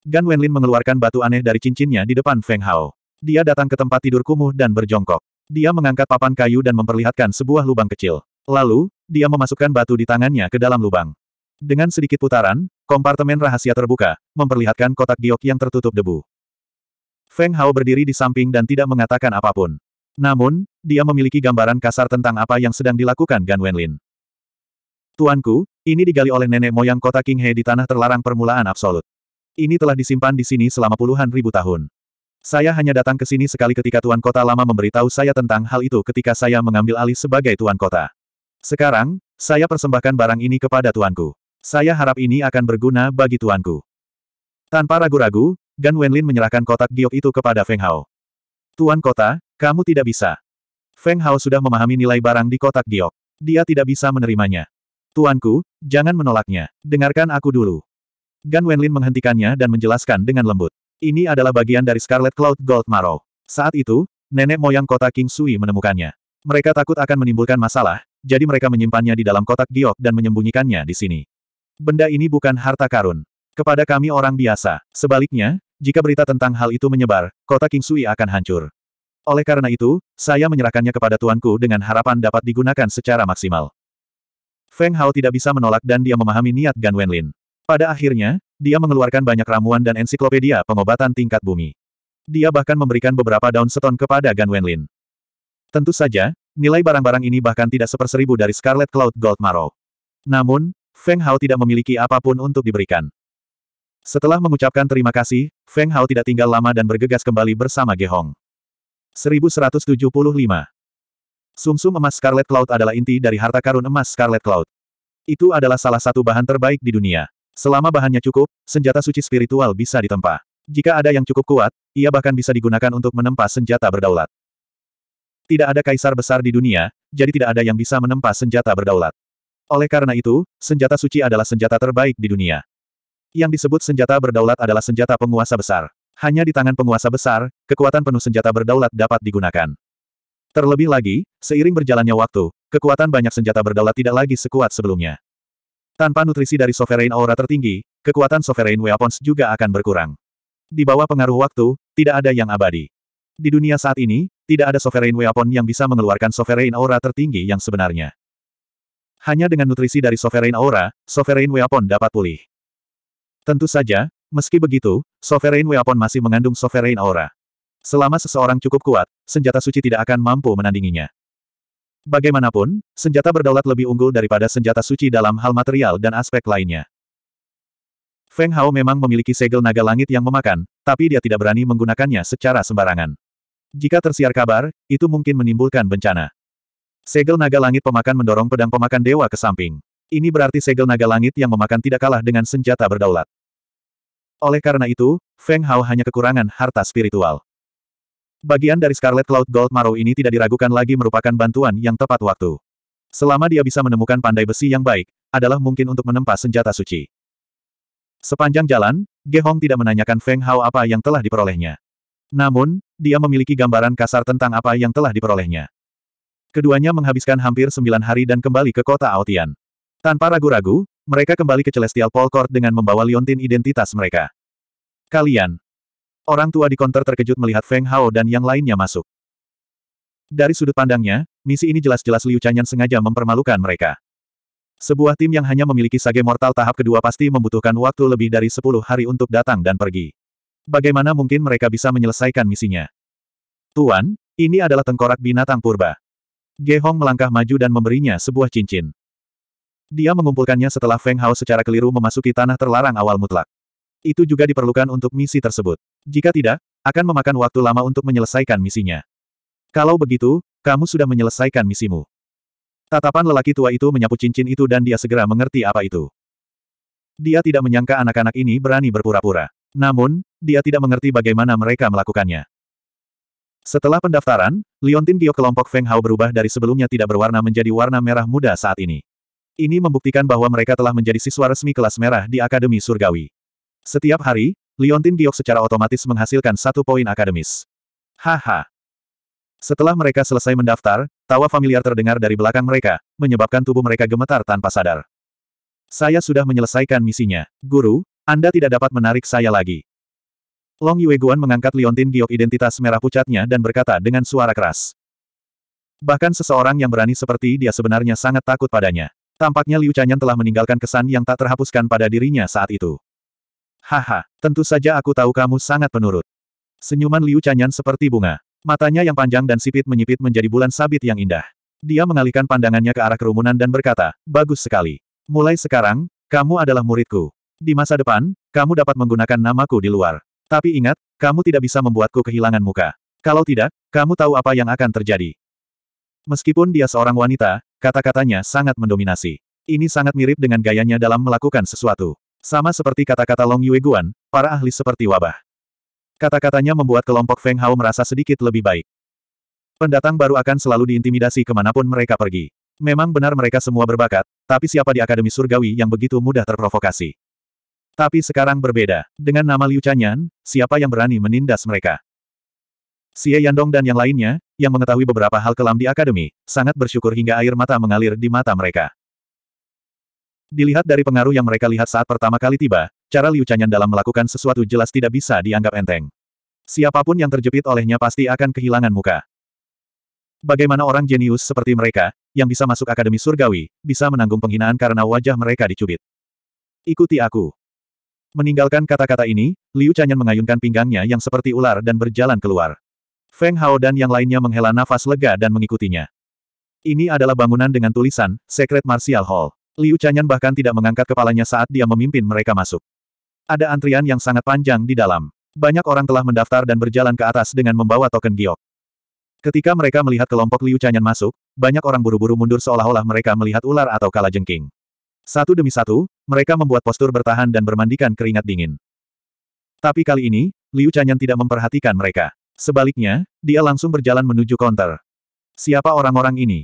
Gan Wenlin mengeluarkan batu aneh dari cincinnya di depan Feng Hao. Dia datang ke tempat tidur kumuh dan berjongkok. Dia mengangkat papan kayu dan memperlihatkan sebuah lubang kecil. Lalu, dia memasukkan batu di tangannya ke dalam lubang. Dengan sedikit putaran, kompartemen rahasia terbuka, memperlihatkan kotak giok yang tertutup debu. Feng Hao berdiri di samping dan tidak mengatakan apapun. Namun, dia memiliki gambaran kasar tentang apa yang sedang dilakukan Gan Wenlin. Tuanku, ini digali oleh nenek moyang kota King He di tanah terlarang permulaan absolut. Ini telah disimpan di sini selama puluhan ribu tahun. Saya hanya datang ke sini sekali ketika Tuan Kota lama memberitahu saya tentang hal itu ketika saya mengambil alih sebagai Tuan Kota. Sekarang, saya persembahkan barang ini kepada Tuanku. Saya harap ini akan berguna bagi Tuanku. Tanpa ragu-ragu, Gan Wenlin menyerahkan kotak giok itu kepada Feng Hao. Tuan Kota, kamu tidak bisa. Feng Hao sudah memahami nilai barang di kotak giok. Dia tidak bisa menerimanya. Tuanku, jangan menolaknya. Dengarkan aku dulu. Gan Wenlin menghentikannya dan menjelaskan dengan lembut. Ini adalah bagian dari Scarlet Cloud Gold Marrow. Saat itu, nenek moyang kota King Sui menemukannya. Mereka takut akan menimbulkan masalah, jadi mereka menyimpannya di dalam kotak giok dan menyembunyikannya di sini. Benda ini bukan harta karun. Kepada kami orang biasa. Sebaliknya, jika berita tentang hal itu menyebar, kota King Sui akan hancur. Oleh karena itu, saya menyerahkannya kepada tuanku dengan harapan dapat digunakan secara maksimal. Feng Hao tidak bisa menolak dan dia memahami niat Gan Wenlin. Pada akhirnya, dia mengeluarkan banyak ramuan dan ensiklopedia pengobatan tingkat bumi. Dia bahkan memberikan beberapa daun seton kepada Gan Wenlin. Tentu saja, nilai barang-barang ini bahkan tidak seperseribu dari Scarlet Cloud Gold Marrow. Namun, Feng Hao tidak memiliki apapun untuk diberikan. Setelah mengucapkan terima kasih, Feng Hao tidak tinggal lama dan bergegas kembali bersama Gehong. 1175 Sumsum -sum emas Scarlet Cloud adalah inti dari harta karun emas Scarlet Cloud. Itu adalah salah satu bahan terbaik di dunia. Selama bahannya cukup, senjata suci spiritual bisa ditempa. Jika ada yang cukup kuat, ia bahkan bisa digunakan untuk menempa senjata berdaulat. Tidak ada kaisar besar di dunia, jadi tidak ada yang bisa menempa senjata berdaulat. Oleh karena itu, senjata suci adalah senjata terbaik di dunia. Yang disebut senjata berdaulat adalah senjata penguasa besar. Hanya di tangan penguasa besar, kekuatan penuh senjata berdaulat dapat digunakan. Terlebih lagi, seiring berjalannya waktu, kekuatan banyak senjata berdaulat tidak lagi sekuat sebelumnya. Tanpa nutrisi dari Sovereign Aura tertinggi, kekuatan Sovereign Weapons juga akan berkurang. Di bawah pengaruh waktu, tidak ada yang abadi. Di dunia saat ini, tidak ada Sovereign Weapon yang bisa mengeluarkan Sovereign Aura tertinggi yang sebenarnya. Hanya dengan nutrisi dari Sovereign Aura, Sovereign Weapon dapat pulih. Tentu saja, meski begitu, Sovereign Weapon masih mengandung Sovereign Aura. Selama seseorang cukup kuat, senjata suci tidak akan mampu menandinginya. Bagaimanapun, senjata berdaulat lebih unggul daripada senjata suci dalam hal material dan aspek lainnya. Feng Hao memang memiliki segel naga langit yang memakan, tapi dia tidak berani menggunakannya secara sembarangan. Jika tersiar kabar, itu mungkin menimbulkan bencana. Segel naga langit pemakan mendorong pedang pemakan dewa ke samping. Ini berarti segel naga langit yang memakan tidak kalah dengan senjata berdaulat. Oleh karena itu, Feng Hao hanya kekurangan harta spiritual. Bagian dari Scarlet Cloud Gold Marrow ini tidak diragukan lagi merupakan bantuan yang tepat waktu. Selama dia bisa menemukan pandai besi yang baik, adalah mungkin untuk menempa senjata suci. Sepanjang jalan, Ge Hong tidak menanyakan Feng Hao apa yang telah diperolehnya. Namun, dia memiliki gambaran kasar tentang apa yang telah diperolehnya. Keduanya menghabiskan hampir sembilan hari dan kembali ke kota Aotian. Tanpa ragu-ragu, mereka kembali ke Celestial Polkort dengan membawa liontin identitas mereka. Kalian, Orang tua di konter terkejut melihat Feng Hao dan yang lainnya masuk. Dari sudut pandangnya, misi ini jelas-jelas Liu Chanyan sengaja mempermalukan mereka. Sebuah tim yang hanya memiliki sage mortal tahap kedua pasti membutuhkan waktu lebih dari 10 hari untuk datang dan pergi. Bagaimana mungkin mereka bisa menyelesaikan misinya? Tuan, ini adalah tengkorak binatang purba. Ge Hong melangkah maju dan memberinya sebuah cincin. Dia mengumpulkannya setelah Feng Hao secara keliru memasuki tanah terlarang awal mutlak. Itu juga diperlukan untuk misi tersebut. Jika tidak, akan memakan waktu lama untuk menyelesaikan misinya. Kalau begitu, kamu sudah menyelesaikan misimu. Tatapan lelaki tua itu menyapu cincin itu dan dia segera mengerti apa itu. Dia tidak menyangka anak-anak ini berani berpura-pura. Namun, dia tidak mengerti bagaimana mereka melakukannya. Setelah pendaftaran, Liontin Gio kelompok Feng Hao berubah dari sebelumnya tidak berwarna menjadi warna merah muda saat ini. Ini membuktikan bahwa mereka telah menjadi siswa resmi kelas merah di Akademi Surgawi. Setiap hari, Liontin Giok secara otomatis menghasilkan satu poin akademis. Haha. Setelah mereka selesai mendaftar, tawa familiar terdengar dari belakang mereka, menyebabkan tubuh mereka gemetar tanpa sadar. Saya sudah menyelesaikan misinya. Guru, Anda tidak dapat menarik saya lagi. Long Yueguan mengangkat Liontin Giok identitas merah pucatnya dan berkata dengan suara keras. Bahkan seseorang yang berani seperti dia sebenarnya sangat takut padanya. Tampaknya Liu Chanyan telah meninggalkan kesan yang tak terhapuskan pada dirinya saat itu. Haha, tentu saja aku tahu kamu sangat penurut. Senyuman Liu Chanyan seperti bunga. Matanya yang panjang dan sipit menyipit menjadi bulan sabit yang indah. Dia mengalihkan pandangannya ke arah kerumunan dan berkata, bagus sekali. Mulai sekarang, kamu adalah muridku. Di masa depan, kamu dapat menggunakan namaku di luar. Tapi ingat, kamu tidak bisa membuatku kehilangan muka. Kalau tidak, kamu tahu apa yang akan terjadi. Meskipun dia seorang wanita, kata-katanya sangat mendominasi. Ini sangat mirip dengan gayanya dalam melakukan sesuatu. Sama seperti kata-kata Long Yue Guan, para ahli seperti wabah. Kata-katanya membuat kelompok Feng Hao merasa sedikit lebih baik. Pendatang baru akan selalu diintimidasi kemanapun mereka pergi. Memang benar mereka semua berbakat, tapi siapa di Akademi Surgawi yang begitu mudah terprovokasi? Tapi sekarang berbeda. Dengan nama Liu Chanyan, siapa yang berani menindas mereka? Xie Yandong dan yang lainnya, yang mengetahui beberapa hal kelam di Akademi, sangat bersyukur hingga air mata mengalir di mata mereka. Dilihat dari pengaruh yang mereka lihat saat pertama kali tiba, cara Liu Chanyan dalam melakukan sesuatu jelas tidak bisa dianggap enteng. Siapapun yang terjepit olehnya pasti akan kehilangan muka. Bagaimana orang jenius seperti mereka, yang bisa masuk Akademi Surgawi, bisa menanggung penghinaan karena wajah mereka dicubit. Ikuti aku. Meninggalkan kata-kata ini, Liu Chanyan mengayunkan pinggangnya yang seperti ular dan berjalan keluar. Feng Hao dan yang lainnya menghela nafas lega dan mengikutinya. Ini adalah bangunan dengan tulisan, Secret Martial Hall. Liu Chanyan bahkan tidak mengangkat kepalanya saat dia memimpin mereka masuk. Ada antrian yang sangat panjang di dalam. Banyak orang telah mendaftar dan berjalan ke atas dengan membawa token giok. Ketika mereka melihat kelompok Liu Chanyan masuk, banyak orang buru-buru mundur seolah-olah mereka melihat ular atau kalajengking. Satu demi satu, mereka membuat postur bertahan dan bermandikan keringat dingin. Tapi kali ini, Liu Chanyan tidak memperhatikan mereka. Sebaliknya, dia langsung berjalan menuju konter. Siapa orang-orang ini?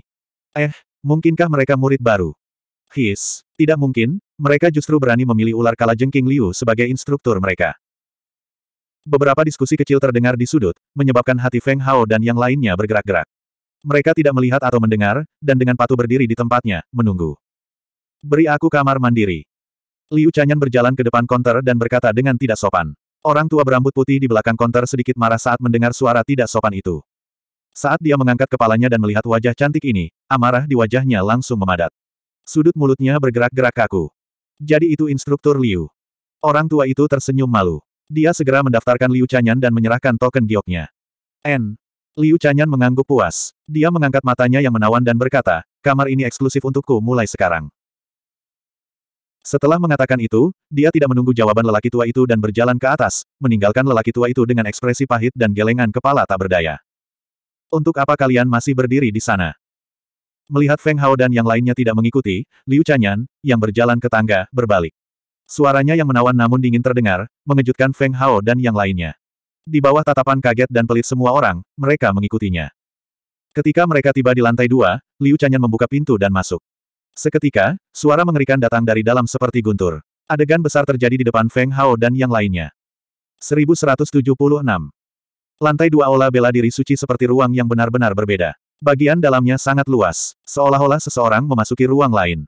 Eh, mungkinkah mereka murid baru? His, tidak mungkin, mereka justru berani memilih ular kalajengking Liu sebagai instruktur mereka. Beberapa diskusi kecil terdengar di sudut, menyebabkan hati Feng Hao dan yang lainnya bergerak-gerak. Mereka tidak melihat atau mendengar, dan dengan patuh berdiri di tempatnya, menunggu. Beri aku kamar mandiri. Liu Chanyan berjalan ke depan konter dan berkata dengan tidak sopan. Orang tua berambut putih di belakang konter sedikit marah saat mendengar suara tidak sopan itu. Saat dia mengangkat kepalanya dan melihat wajah cantik ini, amarah di wajahnya langsung memadat. Sudut mulutnya bergerak-gerak kaku. Jadi itu instruktur Liu. Orang tua itu tersenyum malu. Dia segera mendaftarkan Liu Chanyan dan menyerahkan token gioknya. N. Liu Chanyan mengangguk puas. Dia mengangkat matanya yang menawan dan berkata, kamar ini eksklusif untukku mulai sekarang. Setelah mengatakan itu, dia tidak menunggu jawaban lelaki tua itu dan berjalan ke atas, meninggalkan lelaki tua itu dengan ekspresi pahit dan gelengan kepala tak berdaya. Untuk apa kalian masih berdiri di sana? Melihat Feng Hao dan yang lainnya tidak mengikuti, Liu Chanyan, yang berjalan ke tangga, berbalik. Suaranya yang menawan namun dingin terdengar, mengejutkan Feng Hao dan yang lainnya. Di bawah tatapan kaget dan pelit semua orang, mereka mengikutinya. Ketika mereka tiba di lantai dua, Liu Chanyan membuka pintu dan masuk. Seketika, suara mengerikan datang dari dalam seperti guntur. Adegan besar terjadi di depan Feng Hao dan yang lainnya. 1176. Lantai dua aula bela diri suci seperti ruang yang benar-benar berbeda. Bagian dalamnya sangat luas, seolah-olah seseorang memasuki ruang lain.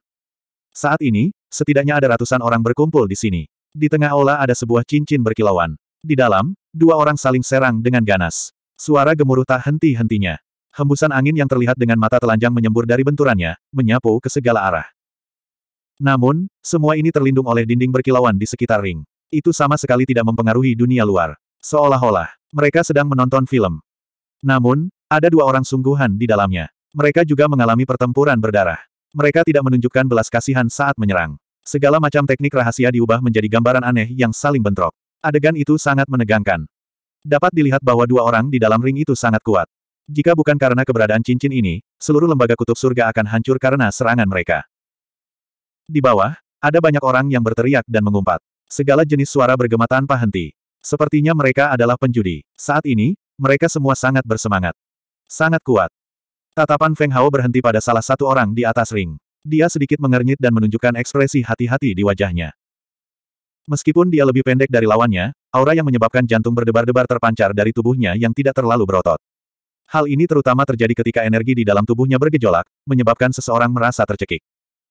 Saat ini, setidaknya ada ratusan orang berkumpul di sini. Di tengah aula ada sebuah cincin berkilauan. Di dalam, dua orang saling serang dengan ganas. Suara gemuruh tak henti-hentinya. Hembusan angin yang terlihat dengan mata telanjang menyembur dari benturannya, menyapu ke segala arah. Namun, semua ini terlindung oleh dinding berkilauan di sekitar ring. Itu sama sekali tidak mempengaruhi dunia luar. Seolah-olah, mereka sedang menonton film. Namun, ada dua orang sungguhan di dalamnya. Mereka juga mengalami pertempuran berdarah. Mereka tidak menunjukkan belas kasihan saat menyerang. Segala macam teknik rahasia diubah menjadi gambaran aneh yang saling bentrok. Adegan itu sangat menegangkan. Dapat dilihat bahwa dua orang di dalam ring itu sangat kuat. Jika bukan karena keberadaan cincin ini, seluruh lembaga kutub surga akan hancur karena serangan mereka. Di bawah, ada banyak orang yang berteriak dan mengumpat. Segala jenis suara bergema tanpa henti. Sepertinya mereka adalah penjudi. Saat ini, mereka semua sangat bersemangat. Sangat kuat. Tatapan Feng Hao berhenti pada salah satu orang di atas ring. Dia sedikit mengernyit dan menunjukkan ekspresi hati-hati di wajahnya. Meskipun dia lebih pendek dari lawannya, aura yang menyebabkan jantung berdebar-debar terpancar dari tubuhnya yang tidak terlalu berotot. Hal ini terutama terjadi ketika energi di dalam tubuhnya bergejolak, menyebabkan seseorang merasa tercekik.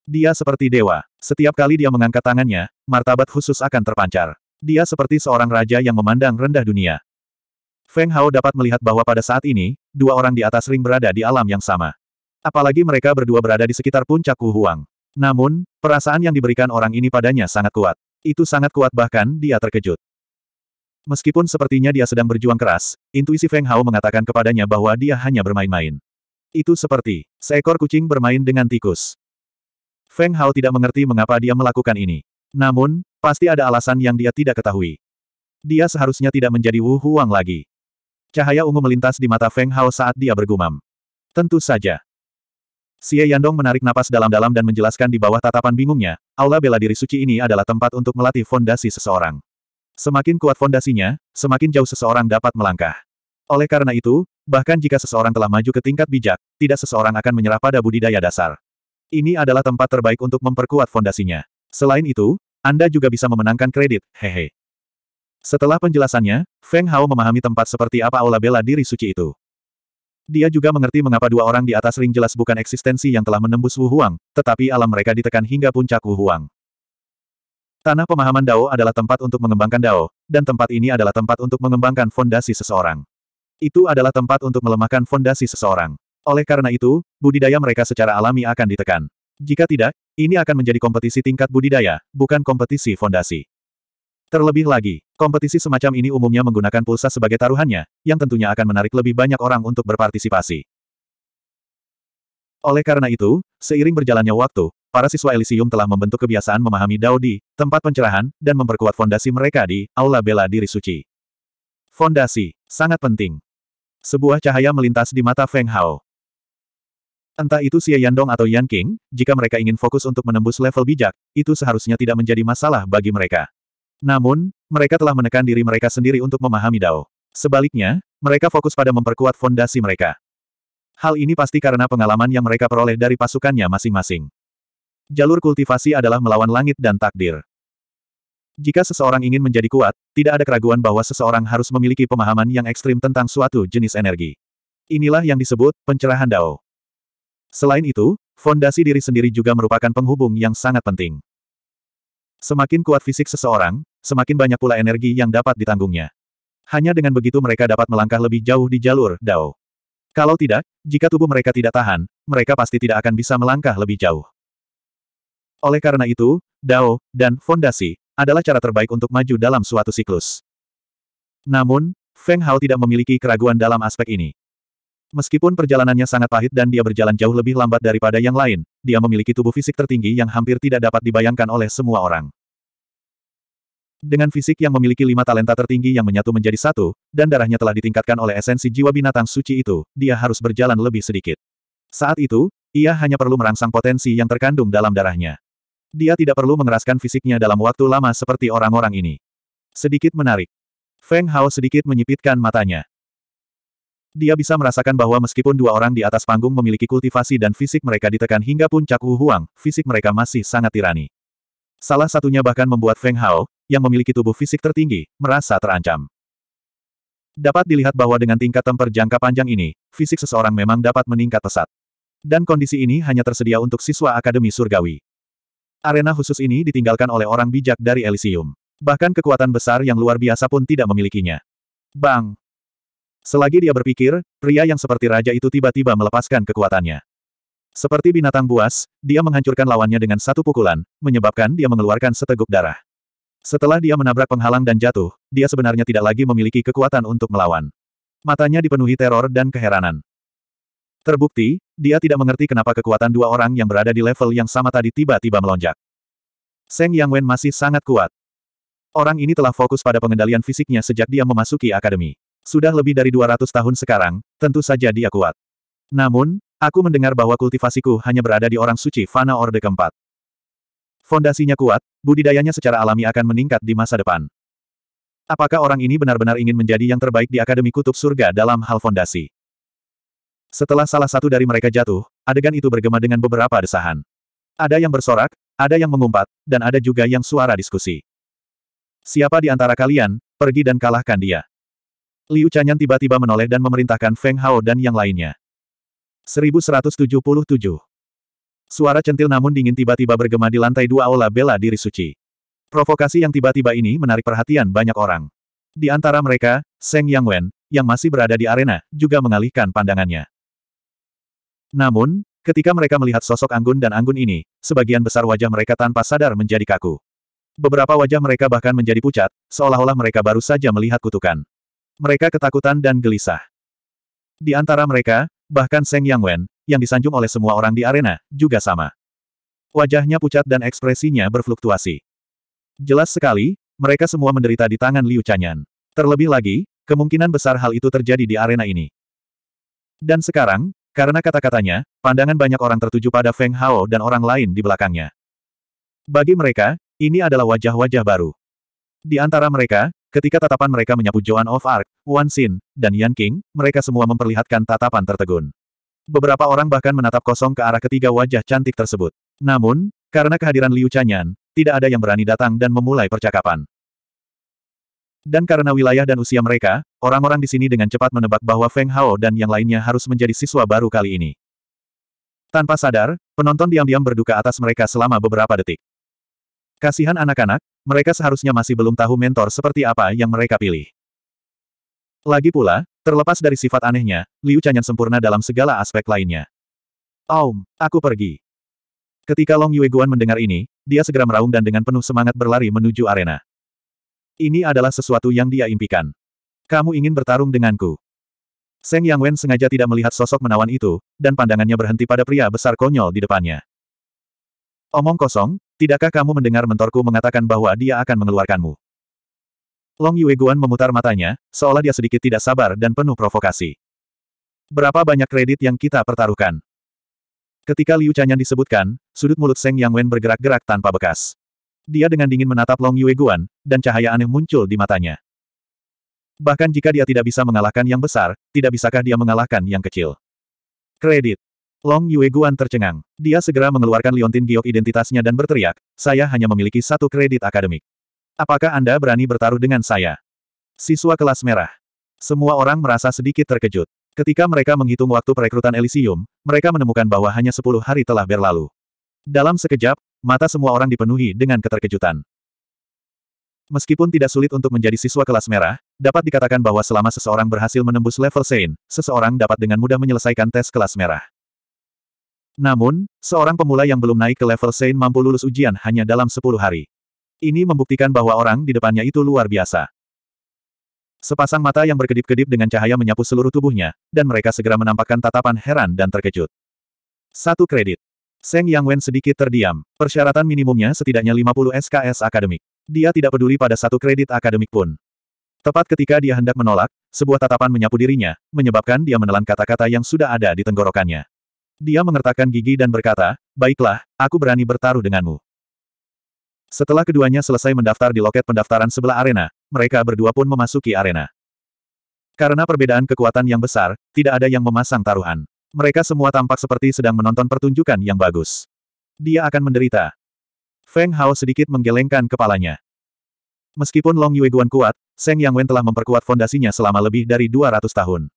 Dia seperti dewa. Setiap kali dia mengangkat tangannya, martabat khusus akan terpancar. Dia seperti seorang raja yang memandang rendah dunia. Feng Hao dapat melihat bahwa pada saat ini, dua orang di atas ring berada di alam yang sama. Apalagi mereka berdua berada di sekitar puncak Huang. Namun, perasaan yang diberikan orang ini padanya sangat kuat. Itu sangat kuat bahkan dia terkejut. Meskipun sepertinya dia sedang berjuang keras, intuisi Feng Hao mengatakan kepadanya bahwa dia hanya bermain-main. Itu seperti seekor kucing bermain dengan tikus. Feng Hao tidak mengerti mengapa dia melakukan ini. Namun, pasti ada alasan yang dia tidak ketahui. Dia seharusnya tidak menjadi Wu Huang lagi. Cahaya ungu melintas di mata Feng Hao saat dia bergumam. Tentu saja. Xie Yandong menarik napas dalam-dalam dan menjelaskan di bawah tatapan bingungnya, aula bela diri suci ini adalah tempat untuk melatih fondasi seseorang. Semakin kuat fondasinya, semakin jauh seseorang dapat melangkah. Oleh karena itu, bahkan jika seseorang telah maju ke tingkat bijak, tidak seseorang akan menyerah pada budidaya dasar. Ini adalah tempat terbaik untuk memperkuat fondasinya. Selain itu, Anda juga bisa memenangkan kredit, hehe. Setelah penjelasannya, Feng Hao memahami tempat seperti apa aula bela diri suci itu. Dia juga mengerti mengapa dua orang di atas ring jelas bukan eksistensi yang telah menembus Wu Huang, tetapi alam mereka ditekan hingga puncak Wu Huang. Tanah pemahaman Dao adalah tempat untuk mengembangkan Dao, dan tempat ini adalah tempat untuk mengembangkan fondasi seseorang. Itu adalah tempat untuk melemahkan fondasi seseorang. Oleh karena itu, budidaya mereka secara alami akan ditekan. Jika tidak, ini akan menjadi kompetisi tingkat budidaya, bukan kompetisi fondasi. Terlebih lagi, Kompetisi semacam ini umumnya menggunakan pulsa sebagai taruhannya, yang tentunya akan menarik lebih banyak orang untuk berpartisipasi. Oleh karena itu, seiring berjalannya waktu, para siswa Elysium telah membentuk kebiasaan memahami Dao di tempat pencerahan dan memperkuat fondasi mereka di aula bela diri suci. Fondasi sangat penting. Sebuah cahaya melintas di mata Feng Hao. Entah itu Xie Yandong atau Yan King, jika mereka ingin fokus untuk menembus level bijak, itu seharusnya tidak menjadi masalah bagi mereka. Namun, mereka telah menekan diri mereka sendiri untuk memahami Dao. Sebaliknya, mereka fokus pada memperkuat fondasi mereka. Hal ini pasti karena pengalaman yang mereka peroleh dari pasukannya masing-masing. Jalur kultivasi adalah melawan langit dan takdir. Jika seseorang ingin menjadi kuat, tidak ada keraguan bahwa seseorang harus memiliki pemahaman yang ekstrim tentang suatu jenis energi. Inilah yang disebut pencerahan Dao. Selain itu, fondasi diri sendiri juga merupakan penghubung yang sangat penting. Semakin kuat fisik seseorang, semakin banyak pula energi yang dapat ditanggungnya. Hanya dengan begitu mereka dapat melangkah lebih jauh di jalur Dao. Kalau tidak, jika tubuh mereka tidak tahan, mereka pasti tidak akan bisa melangkah lebih jauh. Oleh karena itu, Dao dan fondasi adalah cara terbaik untuk maju dalam suatu siklus. Namun, Feng Hao tidak memiliki keraguan dalam aspek ini. Meskipun perjalanannya sangat pahit dan dia berjalan jauh lebih lambat daripada yang lain, dia memiliki tubuh fisik tertinggi yang hampir tidak dapat dibayangkan oleh semua orang. Dengan fisik yang memiliki lima talenta tertinggi yang menyatu menjadi satu, dan darahnya telah ditingkatkan oleh esensi jiwa binatang suci itu, dia harus berjalan lebih sedikit. Saat itu, ia hanya perlu merangsang potensi yang terkandung dalam darahnya. Dia tidak perlu mengeraskan fisiknya dalam waktu lama seperti orang-orang ini. Sedikit menarik. Feng Hao sedikit menyipitkan matanya. Dia bisa merasakan bahwa meskipun dua orang di atas panggung memiliki kultivasi dan fisik mereka ditekan hingga puncak Wu Huang, fisik mereka masih sangat tirani. Salah satunya bahkan membuat Feng Hao, yang memiliki tubuh fisik tertinggi, merasa terancam. Dapat dilihat bahwa dengan tingkat temper jangka panjang ini, fisik seseorang memang dapat meningkat pesat. Dan kondisi ini hanya tersedia untuk siswa Akademi Surgawi. Arena khusus ini ditinggalkan oleh orang bijak dari Elysium. Bahkan kekuatan besar yang luar biasa pun tidak memilikinya. Bang! Selagi dia berpikir, pria yang seperti raja itu tiba-tiba melepaskan kekuatannya. Seperti binatang buas, dia menghancurkan lawannya dengan satu pukulan, menyebabkan dia mengeluarkan seteguk darah. Setelah dia menabrak penghalang dan jatuh, dia sebenarnya tidak lagi memiliki kekuatan untuk melawan. Matanya dipenuhi teror dan keheranan. Terbukti, dia tidak mengerti kenapa kekuatan dua orang yang berada di level yang sama tadi tiba-tiba melonjak. Seng Yang Wen masih sangat kuat. Orang ini telah fokus pada pengendalian fisiknya sejak dia memasuki akademi. Sudah lebih dari 200 tahun sekarang, tentu saja dia kuat. Namun, aku mendengar bahwa kultivasiku hanya berada di orang suci Fana Orde keempat. Fondasinya kuat, budidayanya secara alami akan meningkat di masa depan. Apakah orang ini benar-benar ingin menjadi yang terbaik di Akademi Kutub Surga dalam hal fondasi? Setelah salah satu dari mereka jatuh, adegan itu bergema dengan beberapa desahan. Ada yang bersorak, ada yang mengumpat, dan ada juga yang suara diskusi. Siapa di antara kalian, pergi dan kalahkan dia. Liu Chanyan tiba-tiba menoleh dan memerintahkan Feng Hao dan yang lainnya. 1177 Suara centil namun dingin tiba-tiba bergema di lantai dua aula bela diri suci. Provokasi yang tiba-tiba ini menarik perhatian banyak orang. Di antara mereka, Seng Yang Wen, yang masih berada di arena, juga mengalihkan pandangannya. Namun, ketika mereka melihat sosok Anggun dan Anggun ini, sebagian besar wajah mereka tanpa sadar menjadi kaku. Beberapa wajah mereka bahkan menjadi pucat, seolah-olah mereka baru saja melihat kutukan. Mereka ketakutan dan gelisah. Di antara mereka, bahkan Seng Yang Wen, yang disanjung oleh semua orang di arena, juga sama. Wajahnya pucat dan ekspresinya berfluktuasi. Jelas sekali, mereka semua menderita di tangan Liu Chanyan. Terlebih lagi, kemungkinan besar hal itu terjadi di arena ini. Dan sekarang, karena kata-katanya, pandangan banyak orang tertuju pada Feng Hao dan orang lain di belakangnya. Bagi mereka, ini adalah wajah-wajah baru. Di antara mereka, ketika tatapan mereka menyapu Joan of Arc, Wan Xin, dan Yan King, mereka semua memperlihatkan tatapan tertegun. Beberapa orang bahkan menatap kosong ke arah ketiga wajah cantik tersebut. Namun, karena kehadiran Liu Chanyan, tidak ada yang berani datang dan memulai percakapan. Dan karena wilayah dan usia mereka, orang-orang di sini dengan cepat menebak bahwa Feng Hao dan yang lainnya harus menjadi siswa baru kali ini. Tanpa sadar, penonton diam-diam berduka atas mereka selama beberapa detik. Kasihan anak-anak, mereka seharusnya masih belum tahu mentor seperti apa yang mereka pilih. Lagi pula, terlepas dari sifat anehnya, Liu Chanyan sempurna dalam segala aspek lainnya. Aum, aku pergi. Ketika Long Yueguan mendengar ini, dia segera meraung dan dengan penuh semangat berlari menuju arena. Ini adalah sesuatu yang dia impikan. Kamu ingin bertarung denganku. Seng Yang Wen sengaja tidak melihat sosok menawan itu, dan pandangannya berhenti pada pria besar konyol di depannya. Omong kosong, Tidakkah kamu mendengar mentorku mengatakan bahwa dia akan mengeluarkanmu? Long Yueguan memutar matanya, seolah dia sedikit tidak sabar dan penuh provokasi. Berapa banyak kredit yang kita pertaruhkan? Ketika Liu Chanyan disebutkan, sudut mulut Seng Yang Wen bergerak-gerak tanpa bekas. Dia dengan dingin menatap Long Yueguan, dan cahaya aneh muncul di matanya. Bahkan jika dia tidak bisa mengalahkan yang besar, tidak bisakah dia mengalahkan yang kecil? Kredit. Long Yueguan tercengang. Dia segera mengeluarkan liontin giok identitasnya dan berteriak, saya hanya memiliki satu kredit akademik. Apakah Anda berani bertaruh dengan saya? Siswa kelas merah. Semua orang merasa sedikit terkejut. Ketika mereka menghitung waktu perekrutan Elysium, mereka menemukan bahwa hanya 10 hari telah berlalu. Dalam sekejap, mata semua orang dipenuhi dengan keterkejutan. Meskipun tidak sulit untuk menjadi siswa kelas merah, dapat dikatakan bahwa selama seseorang berhasil menembus level Sein, seseorang dapat dengan mudah menyelesaikan tes kelas merah. Namun, seorang pemula yang belum naik ke level Saint mampu lulus ujian hanya dalam 10 hari. Ini membuktikan bahwa orang di depannya itu luar biasa. Sepasang mata yang berkedip-kedip dengan cahaya menyapu seluruh tubuhnya, dan mereka segera menampakkan tatapan heran dan terkejut. Satu kredit. Seng Yang Wen sedikit terdiam. Persyaratan minimumnya setidaknya 50 SKS akademik. Dia tidak peduli pada satu kredit akademik pun. Tepat ketika dia hendak menolak, sebuah tatapan menyapu dirinya, menyebabkan dia menelan kata-kata yang sudah ada di tenggorokannya. Dia mengertakkan gigi dan berkata, baiklah, aku berani bertaruh denganmu. Setelah keduanya selesai mendaftar di loket pendaftaran sebelah arena, mereka berdua pun memasuki arena. Karena perbedaan kekuatan yang besar, tidak ada yang memasang taruhan. Mereka semua tampak seperti sedang menonton pertunjukan yang bagus. Dia akan menderita. Feng Hao sedikit menggelengkan kepalanya. Meskipun Long Yue Guan kuat, Seng Yang Wen telah memperkuat fondasinya selama lebih dari 200 tahun.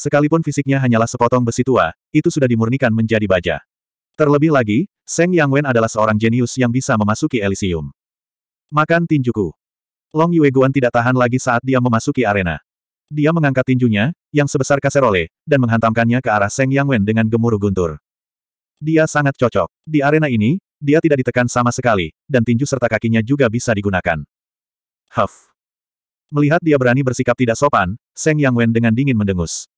Sekalipun fisiknya hanyalah sepotong besi tua, itu sudah dimurnikan menjadi baja. Terlebih lagi, Seng Yang Wen adalah seorang jenius yang bisa memasuki Elysium. Makan tinjuku. Long Yueguan tidak tahan lagi saat dia memasuki arena. Dia mengangkat tinjunya, yang sebesar kaserole, dan menghantamkannya ke arah Seng Yang Wen dengan gemuruh guntur. Dia sangat cocok. Di arena ini, dia tidak ditekan sama sekali, dan tinju serta kakinya juga bisa digunakan. Huff. Melihat dia berani bersikap tidak sopan, Seng Yang Wen dengan dingin mendengus.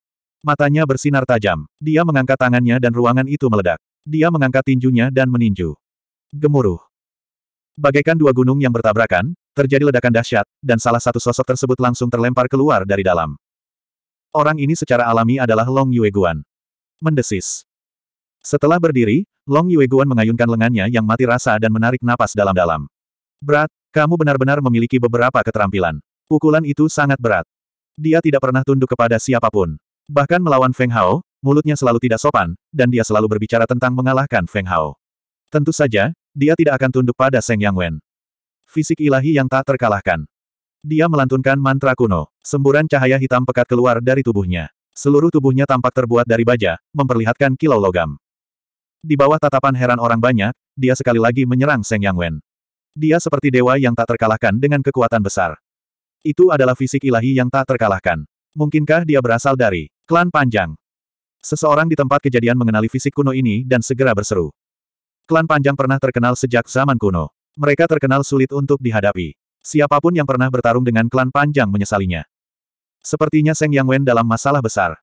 Matanya bersinar tajam. Dia mengangkat tangannya dan ruangan itu meledak. Dia mengangkat tinjunya dan meninju. Gemuruh. Bagaikan dua gunung yang bertabrakan, terjadi ledakan dahsyat, dan salah satu sosok tersebut langsung terlempar keluar dari dalam. Orang ini secara alami adalah Long Yueguan. Mendesis. Setelah berdiri, Long Yueguan mengayunkan lengannya yang mati rasa dan menarik napas dalam-dalam. Berat, kamu benar-benar memiliki beberapa keterampilan. Pukulan itu sangat berat. Dia tidak pernah tunduk kepada siapapun. Bahkan melawan Feng Hao, mulutnya selalu tidak sopan, dan dia selalu berbicara tentang mengalahkan Feng Hao. Tentu saja, dia tidak akan tunduk pada Seng Yang Wen. Fisik ilahi yang tak terkalahkan. Dia melantunkan mantra kuno. Semburan cahaya hitam pekat keluar dari tubuhnya. Seluruh tubuhnya tampak terbuat dari baja, memperlihatkan kilau logam. Di bawah tatapan heran orang banyak, dia sekali lagi menyerang Seng Yang Wen. Dia seperti dewa yang tak terkalahkan dengan kekuatan besar. Itu adalah fisik ilahi yang tak terkalahkan. Mungkinkah dia berasal dari Klan Panjang. Seseorang di tempat kejadian mengenali fisik kuno ini dan segera berseru. Klan Panjang pernah terkenal sejak zaman kuno. Mereka terkenal sulit untuk dihadapi. Siapapun yang pernah bertarung dengan Klan Panjang menyesalinya. Sepertinya Seng Yang Wen dalam masalah besar.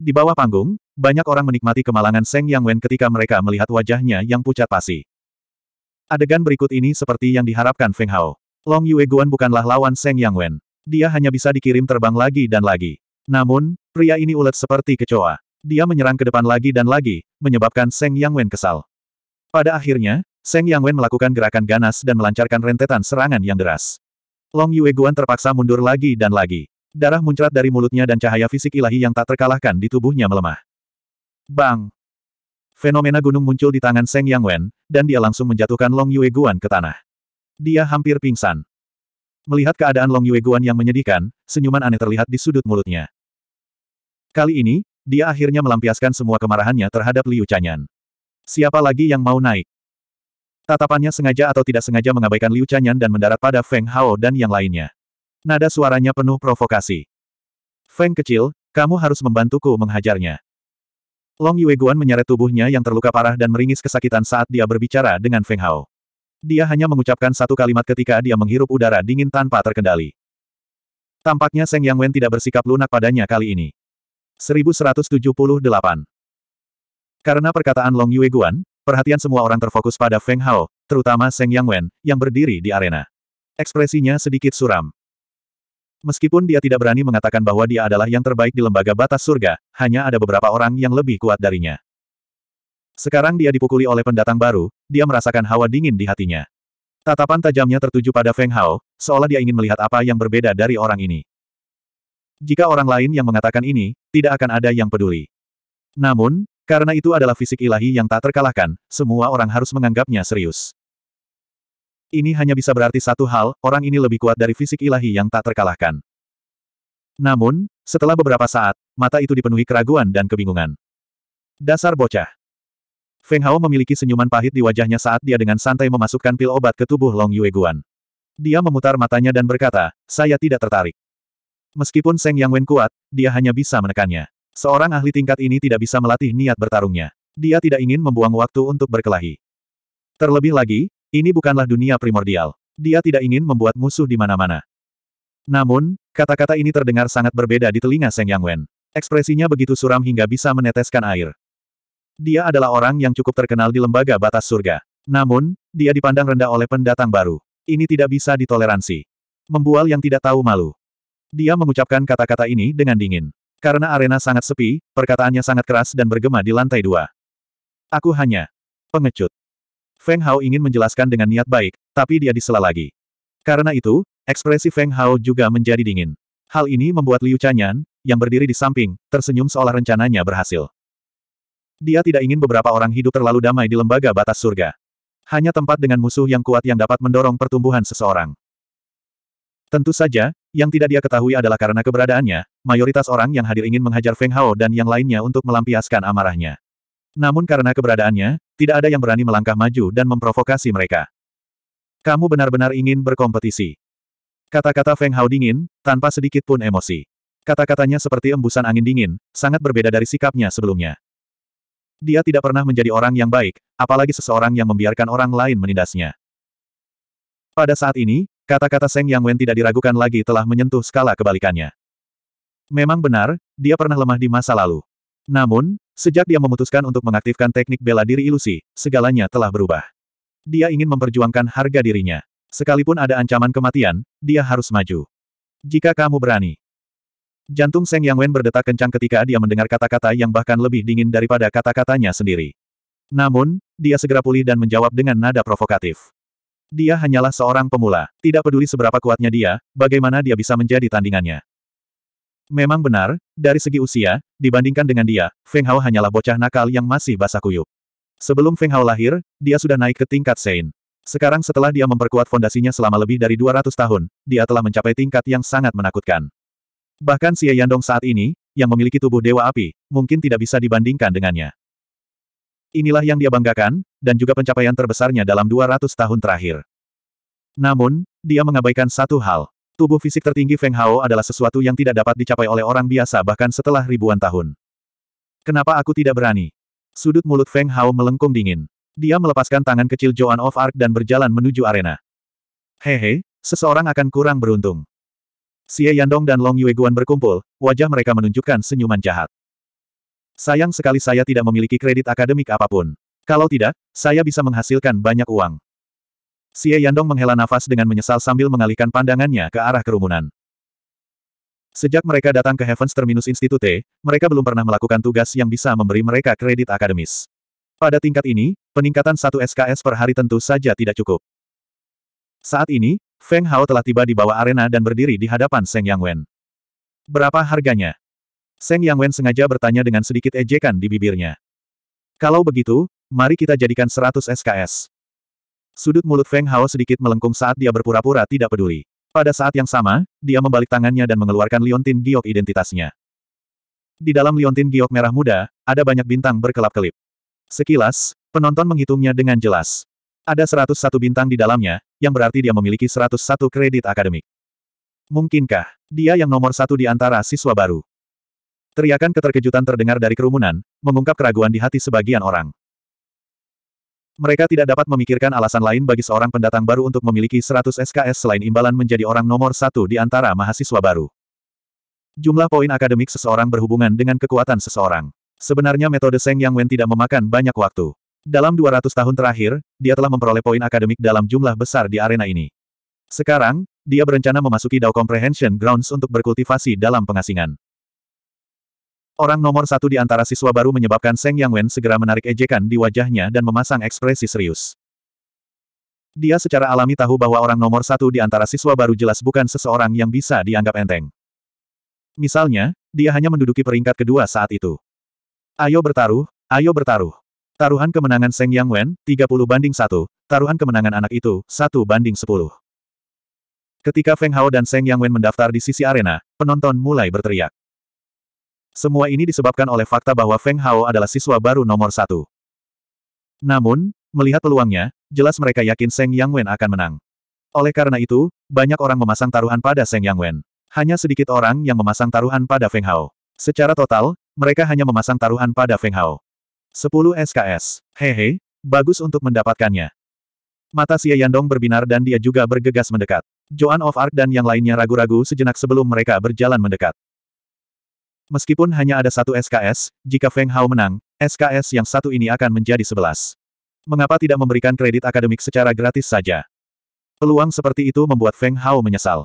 Di bawah panggung, banyak orang menikmati kemalangan Seng Yang Wen ketika mereka melihat wajahnya yang pucat pasi. Adegan berikut ini seperti yang diharapkan Feng Hao. Long Yue Guan bukanlah lawan Seng Yang Wen. Dia hanya bisa dikirim terbang lagi dan lagi. Namun, pria ini ulet seperti kecoa. Dia menyerang ke depan lagi dan lagi, menyebabkan Seng Yang Wen kesal. Pada akhirnya, Seng Yang Wen melakukan gerakan ganas dan melancarkan rentetan serangan yang deras. Long Yue Guan terpaksa mundur lagi dan lagi. Darah muncrat dari mulutnya dan cahaya fisik ilahi yang tak terkalahkan di tubuhnya melemah. Bang! Fenomena gunung muncul di tangan Seng Yang Wen, dan dia langsung menjatuhkan Long Yue Guan ke tanah. Dia hampir pingsan. Melihat keadaan Long Yue Guan yang menyedihkan, senyuman aneh terlihat di sudut mulutnya. Kali ini, dia akhirnya melampiaskan semua kemarahannya terhadap Liu Chanyan. Siapa lagi yang mau naik? Tatapannya sengaja atau tidak sengaja mengabaikan Liu Chanyan dan mendarat pada Feng Hao dan yang lainnya. Nada suaranya penuh provokasi. Feng kecil, kamu harus membantuku menghajarnya. Long Yueguan menyeret tubuhnya yang terluka parah dan meringis kesakitan saat dia berbicara dengan Feng Hao. Dia hanya mengucapkan satu kalimat ketika dia menghirup udara dingin tanpa terkendali. Tampaknya Seng Yang Wen tidak bersikap lunak padanya kali ini. 1178. Karena perkataan Long Yue Guan, perhatian semua orang terfokus pada Feng Hao, terutama Seng Yang Wen, yang berdiri di arena. Ekspresinya sedikit suram. Meskipun dia tidak berani mengatakan bahwa dia adalah yang terbaik di lembaga batas surga, hanya ada beberapa orang yang lebih kuat darinya. Sekarang dia dipukuli oleh pendatang baru, dia merasakan hawa dingin di hatinya. Tatapan tajamnya tertuju pada Feng Hao, seolah dia ingin melihat apa yang berbeda dari orang ini. Jika orang lain yang mengatakan ini, tidak akan ada yang peduli. Namun, karena itu adalah fisik ilahi yang tak terkalahkan, semua orang harus menganggapnya serius. Ini hanya bisa berarti satu hal, orang ini lebih kuat dari fisik ilahi yang tak terkalahkan. Namun, setelah beberapa saat, mata itu dipenuhi keraguan dan kebingungan. Dasar bocah. Feng Hao memiliki senyuman pahit di wajahnya saat dia dengan santai memasukkan pil obat ke tubuh Long Yue Guan. Dia memutar matanya dan berkata, saya tidak tertarik. Meskipun Seng Yang Wen kuat, dia hanya bisa menekannya. Seorang ahli tingkat ini tidak bisa melatih niat bertarungnya. Dia tidak ingin membuang waktu untuk berkelahi. Terlebih lagi, ini bukanlah dunia primordial. Dia tidak ingin membuat musuh di mana-mana. Namun, kata-kata ini terdengar sangat berbeda di telinga Seng Yang Wen. Ekspresinya begitu suram hingga bisa meneteskan air. Dia adalah orang yang cukup terkenal di lembaga batas surga. Namun, dia dipandang rendah oleh pendatang baru. Ini tidak bisa ditoleransi. Membual yang tidak tahu malu. Dia mengucapkan kata-kata ini dengan dingin. Karena arena sangat sepi, perkataannya sangat keras dan bergema di lantai dua. Aku hanya pengecut. Feng Hao ingin menjelaskan dengan niat baik, tapi dia disela lagi. Karena itu, ekspresi Feng Hao juga menjadi dingin. Hal ini membuat Liu Chanyan, yang berdiri di samping, tersenyum seolah rencananya berhasil. Dia tidak ingin beberapa orang hidup terlalu damai di lembaga batas surga. Hanya tempat dengan musuh yang kuat yang dapat mendorong pertumbuhan seseorang. Tentu saja, yang tidak dia ketahui adalah karena keberadaannya, mayoritas orang yang hadir ingin menghajar Feng Hao dan yang lainnya untuk melampiaskan amarahnya. Namun karena keberadaannya, tidak ada yang berani melangkah maju dan memprovokasi mereka. Kamu benar-benar ingin berkompetisi. Kata-kata Feng Hao dingin, tanpa sedikit pun emosi. Kata-katanya seperti embusan angin dingin, sangat berbeda dari sikapnya sebelumnya. Dia tidak pernah menjadi orang yang baik, apalagi seseorang yang membiarkan orang lain menindasnya. Pada saat ini, Kata-kata Seng Yang Wen tidak diragukan lagi telah menyentuh skala kebalikannya. Memang benar, dia pernah lemah di masa lalu. Namun, sejak dia memutuskan untuk mengaktifkan teknik bela diri ilusi, segalanya telah berubah. Dia ingin memperjuangkan harga dirinya. Sekalipun ada ancaman kematian, dia harus maju. Jika kamu berani. Jantung Seng Yang Wen berdetak kencang ketika dia mendengar kata-kata yang bahkan lebih dingin daripada kata-katanya sendiri. Namun, dia segera pulih dan menjawab dengan nada provokatif. Dia hanyalah seorang pemula. Tidak peduli seberapa kuatnya dia, bagaimana dia bisa menjadi tandingannya. Memang benar, dari segi usia, dibandingkan dengan dia, Feng Hao hanyalah bocah nakal yang masih basah kuyup. Sebelum Feng Hao lahir, dia sudah naik ke tingkat Sein. Sekarang setelah dia memperkuat fondasinya selama lebih dari 200 tahun, dia telah mencapai tingkat yang sangat menakutkan. Bahkan Xie Yandong saat ini, yang memiliki tubuh Dewa Api, mungkin tidak bisa dibandingkan dengannya. Inilah yang dia banggakan, dan juga pencapaian terbesarnya dalam 200 tahun terakhir. Namun, dia mengabaikan satu hal. Tubuh fisik tertinggi Feng Hao adalah sesuatu yang tidak dapat dicapai oleh orang biasa bahkan setelah ribuan tahun. Kenapa aku tidak berani? Sudut mulut Feng Hao melengkung dingin. Dia melepaskan tangan kecil Joan of Arc dan berjalan menuju arena. Hehe, seseorang akan kurang beruntung. Xie Yandong dan Long Yueguan berkumpul, wajah mereka menunjukkan senyuman jahat. Sayang sekali saya tidak memiliki kredit akademik apapun. Kalau tidak, saya bisa menghasilkan banyak uang. Xie Yandong menghela nafas dengan menyesal sambil mengalihkan pandangannya ke arah kerumunan. Sejak mereka datang ke Heavens Terminus Institute, mereka belum pernah melakukan tugas yang bisa memberi mereka kredit akademis. Pada tingkat ini, peningkatan satu SKS per hari tentu saja tidak cukup. Saat ini, Feng Hao telah tiba di bawah arena dan berdiri di hadapan Seng Yang Wen. Berapa harganya? Seng Yang Wen sengaja bertanya dengan sedikit ejekan di bibirnya. Kalau begitu, mari kita jadikan 100 SKS. Sudut mulut Feng Hao sedikit melengkung saat dia berpura-pura tidak peduli. Pada saat yang sama, dia membalik tangannya dan mengeluarkan liontin giok identitasnya. Di dalam liontin giok merah muda, ada banyak bintang berkelap-kelip. Sekilas, penonton menghitungnya dengan jelas. Ada 101 bintang di dalamnya, yang berarti dia memiliki 101 kredit akademik. Mungkinkah, dia yang nomor satu di antara siswa baru? Teriakan keterkejutan terdengar dari kerumunan, mengungkap keraguan di hati sebagian orang. Mereka tidak dapat memikirkan alasan lain bagi seorang pendatang baru untuk memiliki 100 SKS selain imbalan menjadi orang nomor satu di antara mahasiswa baru. Jumlah poin akademik seseorang berhubungan dengan kekuatan seseorang. Sebenarnya metode Seng Yang Wen tidak memakan banyak waktu. Dalam 200 tahun terakhir, dia telah memperoleh poin akademik dalam jumlah besar di arena ini. Sekarang, dia berencana memasuki Dao Comprehension Grounds untuk berkultivasi dalam pengasingan. Orang nomor satu di antara siswa baru menyebabkan Seng Yang Wen segera menarik ejekan di wajahnya dan memasang ekspresi serius. Dia secara alami tahu bahwa orang nomor satu di antara siswa baru jelas bukan seseorang yang bisa dianggap enteng. Misalnya, dia hanya menduduki peringkat kedua saat itu. Ayo bertaruh, ayo bertaruh. Taruhan kemenangan Seng Yang Wen, 30 banding 1, taruhan kemenangan anak itu, 1 banding 10. Ketika Feng Hao dan Seng Yang Wen mendaftar di sisi arena, penonton mulai berteriak. Semua ini disebabkan oleh fakta bahwa Feng Hao adalah siswa baru nomor satu. Namun, melihat peluangnya, jelas mereka yakin Seng Yang Wen akan menang. Oleh karena itu, banyak orang memasang taruhan pada Seng Yang Wen. Hanya sedikit orang yang memasang taruhan pada Feng Hao. Secara total, mereka hanya memasang taruhan pada Feng Hao. 10 SKS. Hehe, bagus untuk mendapatkannya. Mata Xie Yandong berbinar dan dia juga bergegas mendekat. Joan of Arc dan yang lainnya ragu-ragu sejenak sebelum mereka berjalan mendekat. Meskipun hanya ada satu SKS, jika Feng Hao menang, SKS yang satu ini akan menjadi sebelas. Mengapa tidak memberikan kredit akademik secara gratis saja? Peluang seperti itu membuat Feng Hao menyesal.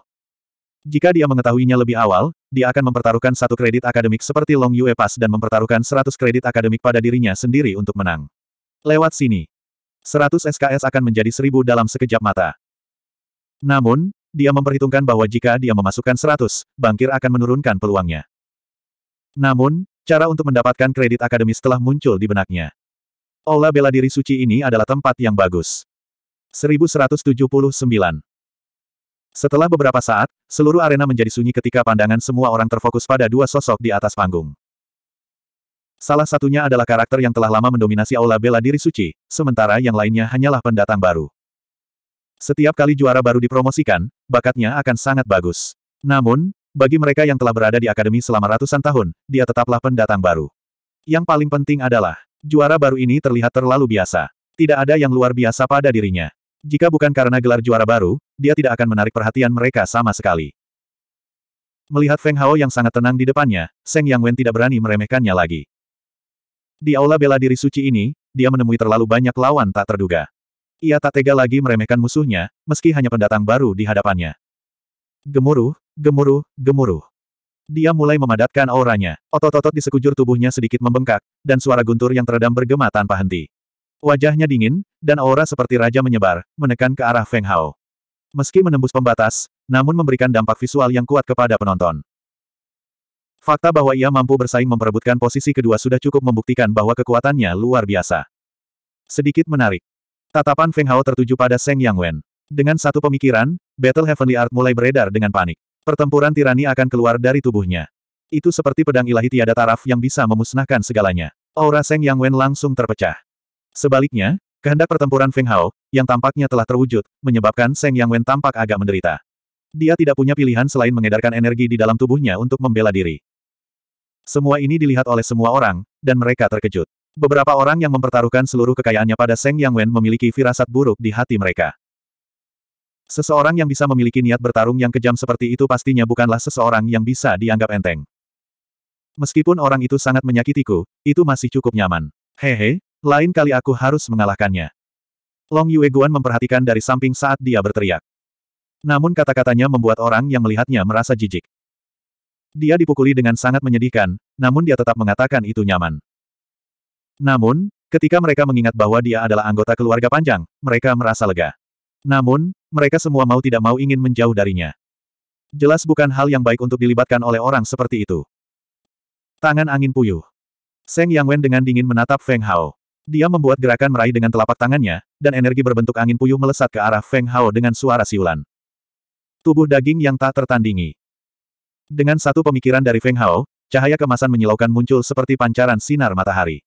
Jika dia mengetahuinya lebih awal, dia akan mempertaruhkan satu kredit akademik seperti Long Yue Pass dan mempertaruhkan 100 kredit akademik pada dirinya sendiri untuk menang. Lewat sini. 100 SKS akan menjadi 1000 dalam sekejap mata. Namun, dia memperhitungkan bahwa jika dia memasukkan 100, bangkir akan menurunkan peluangnya. Namun, cara untuk mendapatkan kredit akademis telah muncul di benaknya. Aula bela diri suci ini adalah tempat yang bagus. 1179 Setelah beberapa saat, seluruh arena menjadi sunyi ketika pandangan semua orang terfokus pada dua sosok di atas panggung. Salah satunya adalah karakter yang telah lama mendominasi aula bela diri suci, sementara yang lainnya hanyalah pendatang baru. Setiap kali juara baru dipromosikan, bakatnya akan sangat bagus. Namun, bagi mereka yang telah berada di akademi selama ratusan tahun, dia tetaplah pendatang baru. Yang paling penting adalah, juara baru ini terlihat terlalu biasa. Tidak ada yang luar biasa pada dirinya. Jika bukan karena gelar juara baru, dia tidak akan menarik perhatian mereka sama sekali. Melihat Feng Hao yang sangat tenang di depannya, Seng Yang Wen tidak berani meremehkannya lagi. Di aula bela diri suci ini, dia menemui terlalu banyak lawan tak terduga. Ia tak tega lagi meremehkan musuhnya, meski hanya pendatang baru di hadapannya. Gemuruh, Gemuruh, gemuruh. Dia mulai memadatkan auranya, otot-otot di sekujur tubuhnya sedikit membengkak, dan suara guntur yang teredam bergema tanpa henti. Wajahnya dingin, dan aura seperti raja menyebar, menekan ke arah Feng Hao. Meski menembus pembatas, namun memberikan dampak visual yang kuat kepada penonton. Fakta bahwa ia mampu bersaing memperebutkan posisi kedua sudah cukup membuktikan bahwa kekuatannya luar biasa. Sedikit menarik. Tatapan Feng Hao tertuju pada Seng Yang Wen. Dengan satu pemikiran, Battle Heavenly Art mulai beredar dengan panik. Pertempuran tirani akan keluar dari tubuhnya. Itu seperti pedang ilahi tiada taraf yang bisa memusnahkan segalanya. Aura Seng Yang Wen langsung terpecah. Sebaliknya, kehendak pertempuran Feng Hao, yang tampaknya telah terwujud, menyebabkan Seng Yang Wen tampak agak menderita. Dia tidak punya pilihan selain mengedarkan energi di dalam tubuhnya untuk membela diri. Semua ini dilihat oleh semua orang, dan mereka terkejut. Beberapa orang yang mempertaruhkan seluruh kekayaannya pada Seng Yang Wen memiliki firasat buruk di hati mereka. Seseorang yang bisa memiliki niat bertarung yang kejam seperti itu pastinya bukanlah seseorang yang bisa dianggap enteng. Meskipun orang itu sangat menyakitiku, itu masih cukup nyaman. Hehe, lain kali aku harus mengalahkannya. Long Yue Guan memperhatikan dari samping saat dia berteriak. Namun kata-katanya membuat orang yang melihatnya merasa jijik. Dia dipukuli dengan sangat menyedihkan, namun dia tetap mengatakan itu nyaman. Namun, ketika mereka mengingat bahwa dia adalah anggota keluarga panjang, mereka merasa lega. Namun, mereka semua mau tidak mau ingin menjauh darinya. Jelas bukan hal yang baik untuk dilibatkan oleh orang seperti itu. Tangan angin puyuh. Seng Yang Wen dengan dingin menatap Feng Hao. Dia membuat gerakan meraih dengan telapak tangannya, dan energi berbentuk angin puyuh melesat ke arah Feng Hao dengan suara siulan. Tubuh daging yang tak tertandingi. Dengan satu pemikiran dari Feng Hao, cahaya kemasan menyilaukan muncul seperti pancaran sinar matahari.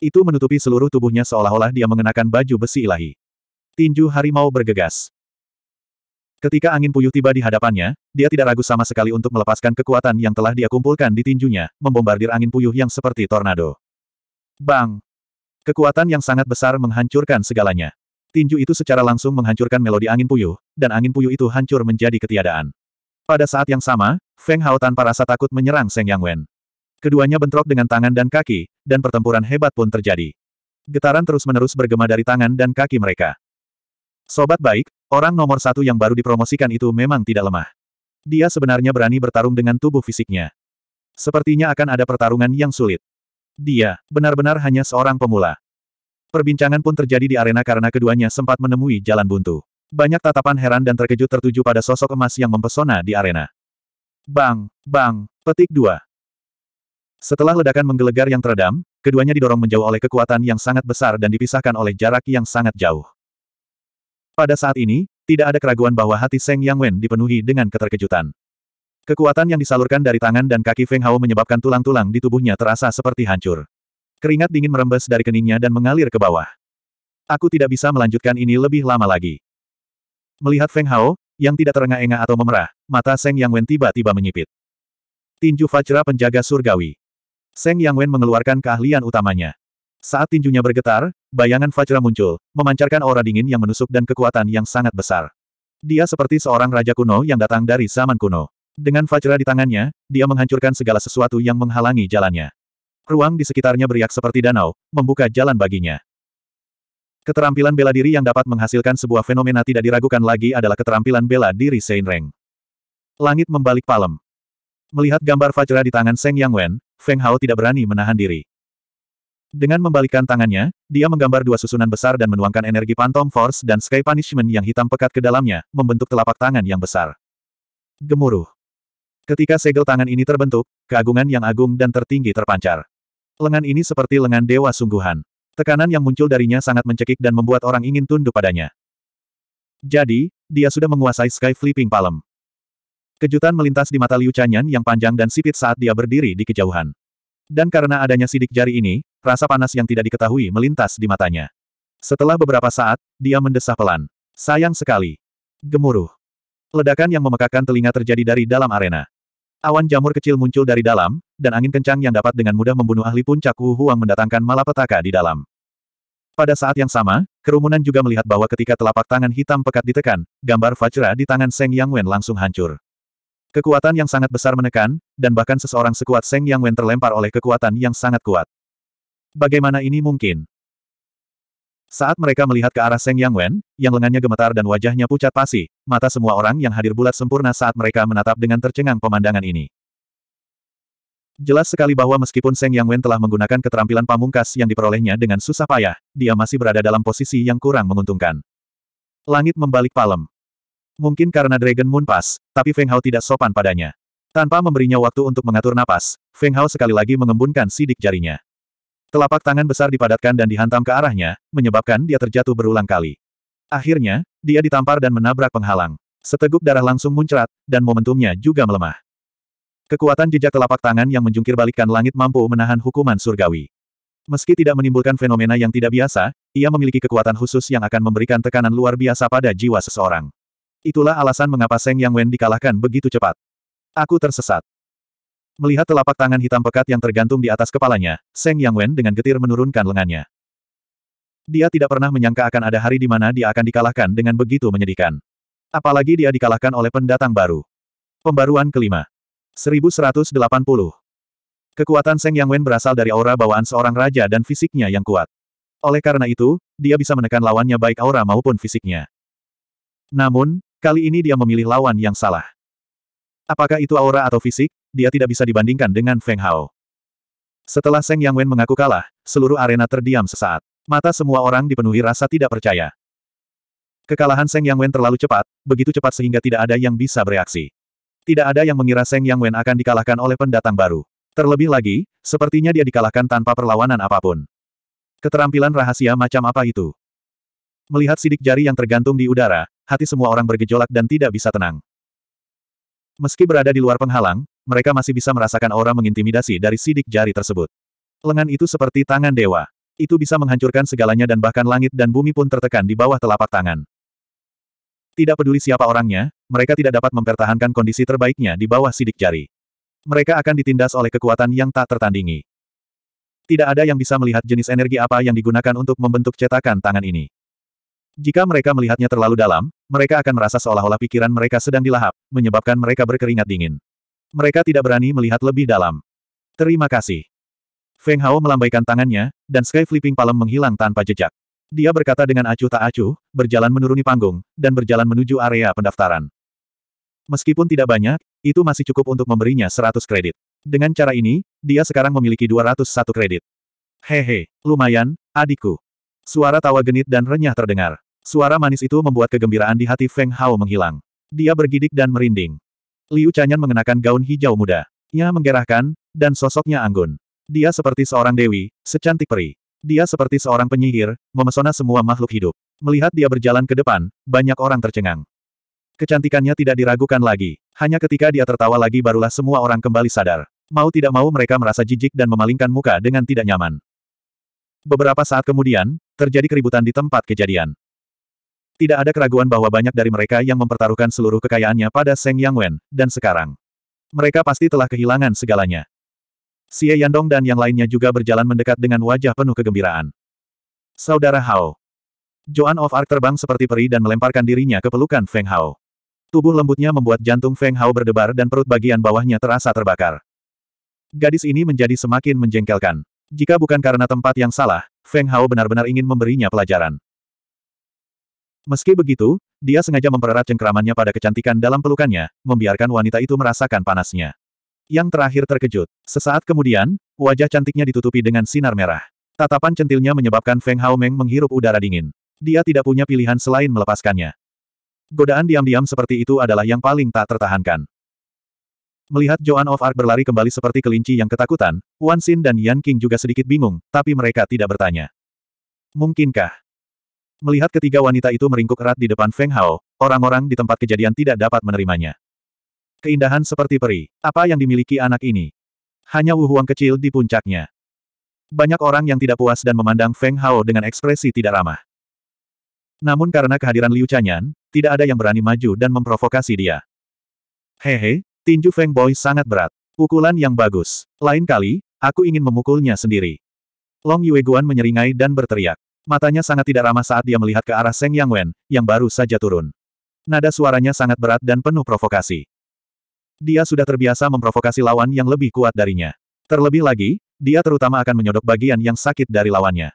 Itu menutupi seluruh tubuhnya seolah-olah dia mengenakan baju besi ilahi tinju harimau bergegas. Ketika angin puyuh tiba di hadapannya, dia tidak ragu sama sekali untuk melepaskan kekuatan yang telah dia kumpulkan di tinjunya, membombardir angin puyuh yang seperti tornado. Bang! Kekuatan yang sangat besar menghancurkan segalanya. Tinju itu secara langsung menghancurkan melodi angin puyuh, dan angin puyuh itu hancur menjadi ketiadaan. Pada saat yang sama, Feng Hao tanpa rasa takut menyerang Seng Yang Wen. Keduanya bentrok dengan tangan dan kaki, dan pertempuran hebat pun terjadi. Getaran terus-menerus bergema dari tangan dan kaki mereka. Sobat baik, orang nomor satu yang baru dipromosikan itu memang tidak lemah. Dia sebenarnya berani bertarung dengan tubuh fisiknya. Sepertinya akan ada pertarungan yang sulit. Dia, benar-benar hanya seorang pemula. Perbincangan pun terjadi di arena karena keduanya sempat menemui jalan buntu. Banyak tatapan heran dan terkejut tertuju pada sosok emas yang mempesona di arena. Bang, bang, petik dua. Setelah ledakan menggelegar yang teredam, keduanya didorong menjauh oleh kekuatan yang sangat besar dan dipisahkan oleh jarak yang sangat jauh. Pada saat ini, tidak ada keraguan bahwa hati Seng Yang Wen dipenuhi dengan keterkejutan. Kekuatan yang disalurkan dari tangan dan kaki Feng Hao menyebabkan tulang-tulang di tubuhnya terasa seperti hancur. Keringat dingin merembes dari keningnya dan mengalir ke bawah. Aku tidak bisa melanjutkan ini lebih lama lagi. Melihat Feng Hao, yang tidak terengah-engah atau memerah, mata Seng Yang Wen tiba-tiba menyipit. Tinju Fajra Penjaga Surgawi. Seng Yang Wen mengeluarkan keahlian utamanya. Saat tinjunya bergetar, bayangan Fajra muncul, memancarkan aura dingin yang menusuk dan kekuatan yang sangat besar. Dia seperti seorang raja kuno yang datang dari zaman kuno. Dengan Fajra di tangannya, dia menghancurkan segala sesuatu yang menghalangi jalannya. Ruang di sekitarnya beriak seperti danau, membuka jalan baginya. Keterampilan bela diri yang dapat menghasilkan sebuah fenomena tidak diragukan lagi adalah keterampilan bela diri Sein Langit membalik palem. Melihat gambar Fajra di tangan Seng Yang Wen, Feng Hao tidak berani menahan diri. Dengan membalikkan tangannya, dia menggambar dua susunan besar dan menuangkan energi Phantom Force dan Sky Punishment yang hitam pekat ke dalamnya, membentuk telapak tangan yang besar. Gemuruh. Ketika segel tangan ini terbentuk, keagungan yang agung dan tertinggi terpancar. Lengan ini seperti lengan dewa sungguhan. Tekanan yang muncul darinya sangat mencekik dan membuat orang ingin tunduk padanya. Jadi, dia sudah menguasai Sky Flipping Palm. Kejutan melintas di mata Liu Chanyan yang panjang dan sipit saat dia berdiri di kejauhan. Dan karena adanya sidik jari ini, Rasa panas yang tidak diketahui melintas di matanya. Setelah beberapa saat, dia mendesah pelan. Sayang sekali. Gemuruh. Ledakan yang memekakan telinga terjadi dari dalam arena. Awan jamur kecil muncul dari dalam, dan angin kencang yang dapat dengan mudah membunuh ahli puncak cakuh Huang mendatangkan malapetaka di dalam. Pada saat yang sama, kerumunan juga melihat bahwa ketika telapak tangan hitam pekat ditekan, gambar fajra di tangan Seng Yang Wen langsung hancur. Kekuatan yang sangat besar menekan, dan bahkan seseorang sekuat Seng Yang Wen terlempar oleh kekuatan yang sangat kuat. Bagaimana ini mungkin? Saat mereka melihat ke arah Seng Yang Wen, yang lengannya gemetar dan wajahnya pucat pasi, mata semua orang yang hadir bulat sempurna saat mereka menatap dengan tercengang pemandangan ini. Jelas sekali bahwa meskipun Seng Yang Wen telah menggunakan keterampilan pamungkas yang diperolehnya dengan susah payah, dia masih berada dalam posisi yang kurang menguntungkan. Langit membalik palem. Mungkin karena Dragon Moon Pass, tapi Feng Hao tidak sopan padanya. Tanpa memberinya waktu untuk mengatur napas, Feng Hao sekali lagi mengembunkan sidik jarinya. Telapak tangan besar dipadatkan dan dihantam ke arahnya, menyebabkan dia terjatuh berulang kali. Akhirnya, dia ditampar dan menabrak penghalang. Seteguk darah langsung muncrat, dan momentumnya juga melemah. Kekuatan jejak telapak tangan yang menjungkir balikkan langit mampu menahan hukuman surgawi. Meski tidak menimbulkan fenomena yang tidak biasa, ia memiliki kekuatan khusus yang akan memberikan tekanan luar biasa pada jiwa seseorang. Itulah alasan mengapa Seng Yang Wen dikalahkan begitu cepat. Aku tersesat. Melihat telapak tangan hitam pekat yang tergantung di atas kepalanya, Seng Yang Wen dengan getir menurunkan lengannya. Dia tidak pernah menyangka akan ada hari di mana dia akan dikalahkan dengan begitu menyedihkan. Apalagi dia dikalahkan oleh pendatang baru. Pembaruan kelima. 1180. Kekuatan Seng Yang Wen berasal dari aura bawaan seorang raja dan fisiknya yang kuat. Oleh karena itu, dia bisa menekan lawannya baik aura maupun fisiknya. Namun, kali ini dia memilih lawan yang salah. Apakah itu aura atau fisik, dia tidak bisa dibandingkan dengan Feng Hao. Setelah Seng Yang Wen mengaku kalah, seluruh arena terdiam sesaat. Mata semua orang dipenuhi rasa tidak percaya. Kekalahan Seng Yang Wen terlalu cepat, begitu cepat sehingga tidak ada yang bisa bereaksi. Tidak ada yang mengira Seng Yang Wen akan dikalahkan oleh pendatang baru. Terlebih lagi, sepertinya dia dikalahkan tanpa perlawanan apapun. Keterampilan rahasia macam apa itu? Melihat sidik jari yang tergantung di udara, hati semua orang bergejolak dan tidak bisa tenang. Meski berada di luar penghalang, mereka masih bisa merasakan aura mengintimidasi dari sidik jari tersebut. Lengan itu seperti tangan dewa. Itu bisa menghancurkan segalanya dan bahkan langit dan bumi pun tertekan di bawah telapak tangan. Tidak peduli siapa orangnya, mereka tidak dapat mempertahankan kondisi terbaiknya di bawah sidik jari. Mereka akan ditindas oleh kekuatan yang tak tertandingi. Tidak ada yang bisa melihat jenis energi apa yang digunakan untuk membentuk cetakan tangan ini. Jika mereka melihatnya terlalu dalam, mereka akan merasa seolah-olah pikiran mereka sedang dilahap, menyebabkan mereka berkeringat dingin. Mereka tidak berani melihat lebih dalam. Terima kasih. Feng Hao melambaikan tangannya, dan Sky Flipping Palem menghilang tanpa jejak. Dia berkata dengan acuh tak acuh, berjalan menuruni panggung, dan berjalan menuju area pendaftaran. Meskipun tidak banyak, itu masih cukup untuk memberinya 100 kredit. Dengan cara ini, dia sekarang memiliki 201 kredit. Hehe, lumayan, adikku. Suara tawa genit dan renyah terdengar. Suara manis itu membuat kegembiraan di hati Feng Hao menghilang. Dia bergidik dan merinding. Liu Chanyan mengenakan gaun hijau muda. Ia menggerahkan, dan sosoknya anggun. Dia seperti seorang dewi, secantik peri. Dia seperti seorang penyihir, memesona semua makhluk hidup. Melihat dia berjalan ke depan, banyak orang tercengang. Kecantikannya tidak diragukan lagi. Hanya ketika dia tertawa lagi barulah semua orang kembali sadar. Mau tidak mau mereka merasa jijik dan memalingkan muka dengan tidak nyaman. Beberapa saat kemudian, terjadi keributan di tempat kejadian. Tidak ada keraguan bahwa banyak dari mereka yang mempertaruhkan seluruh kekayaannya pada Seng Yang Wen, dan sekarang. Mereka pasti telah kehilangan segalanya. Xie Yandong dan yang lainnya juga berjalan mendekat dengan wajah penuh kegembiraan. Saudara Hao. Joan of Arc terbang seperti peri dan melemparkan dirinya ke pelukan Feng Hao. Tubuh lembutnya membuat jantung Feng Hao berdebar dan perut bagian bawahnya terasa terbakar. Gadis ini menjadi semakin menjengkelkan. Jika bukan karena tempat yang salah, Feng Hao benar-benar ingin memberinya pelajaran. Meski begitu, dia sengaja mempererat cengkeramannya pada kecantikan dalam pelukannya, membiarkan wanita itu merasakan panasnya. Yang terakhir terkejut. Sesaat kemudian, wajah cantiknya ditutupi dengan sinar merah. Tatapan centilnya menyebabkan Feng Haomeng menghirup udara dingin. Dia tidak punya pilihan selain melepaskannya. Godaan diam-diam seperti itu adalah yang paling tak tertahankan. Melihat Joan of Arc berlari kembali seperti kelinci yang ketakutan, Wan Xin dan Yan King juga sedikit bingung, tapi mereka tidak bertanya. Mungkinkah? Melihat ketiga wanita itu meringkuk erat di depan Feng Hao, orang-orang di tempat kejadian tidak dapat menerimanya. Keindahan seperti peri. Apa yang dimiliki anak ini? Hanya wuhuang kecil di puncaknya. Banyak orang yang tidak puas dan memandang Feng Hao dengan ekspresi tidak ramah. Namun karena kehadiran Liu Chanyan, tidak ada yang berani maju dan memprovokasi dia. Hehe, tinju Feng Boy sangat berat. Pukulan yang bagus. Lain kali, aku ingin memukulnya sendiri. Long Yueguan menyeringai dan berteriak. Matanya sangat tidak ramah saat dia melihat ke arah Seng Yang Wen, yang baru saja turun. Nada suaranya sangat berat dan penuh provokasi. Dia sudah terbiasa memprovokasi lawan yang lebih kuat darinya. Terlebih lagi, dia terutama akan menyodok bagian yang sakit dari lawannya.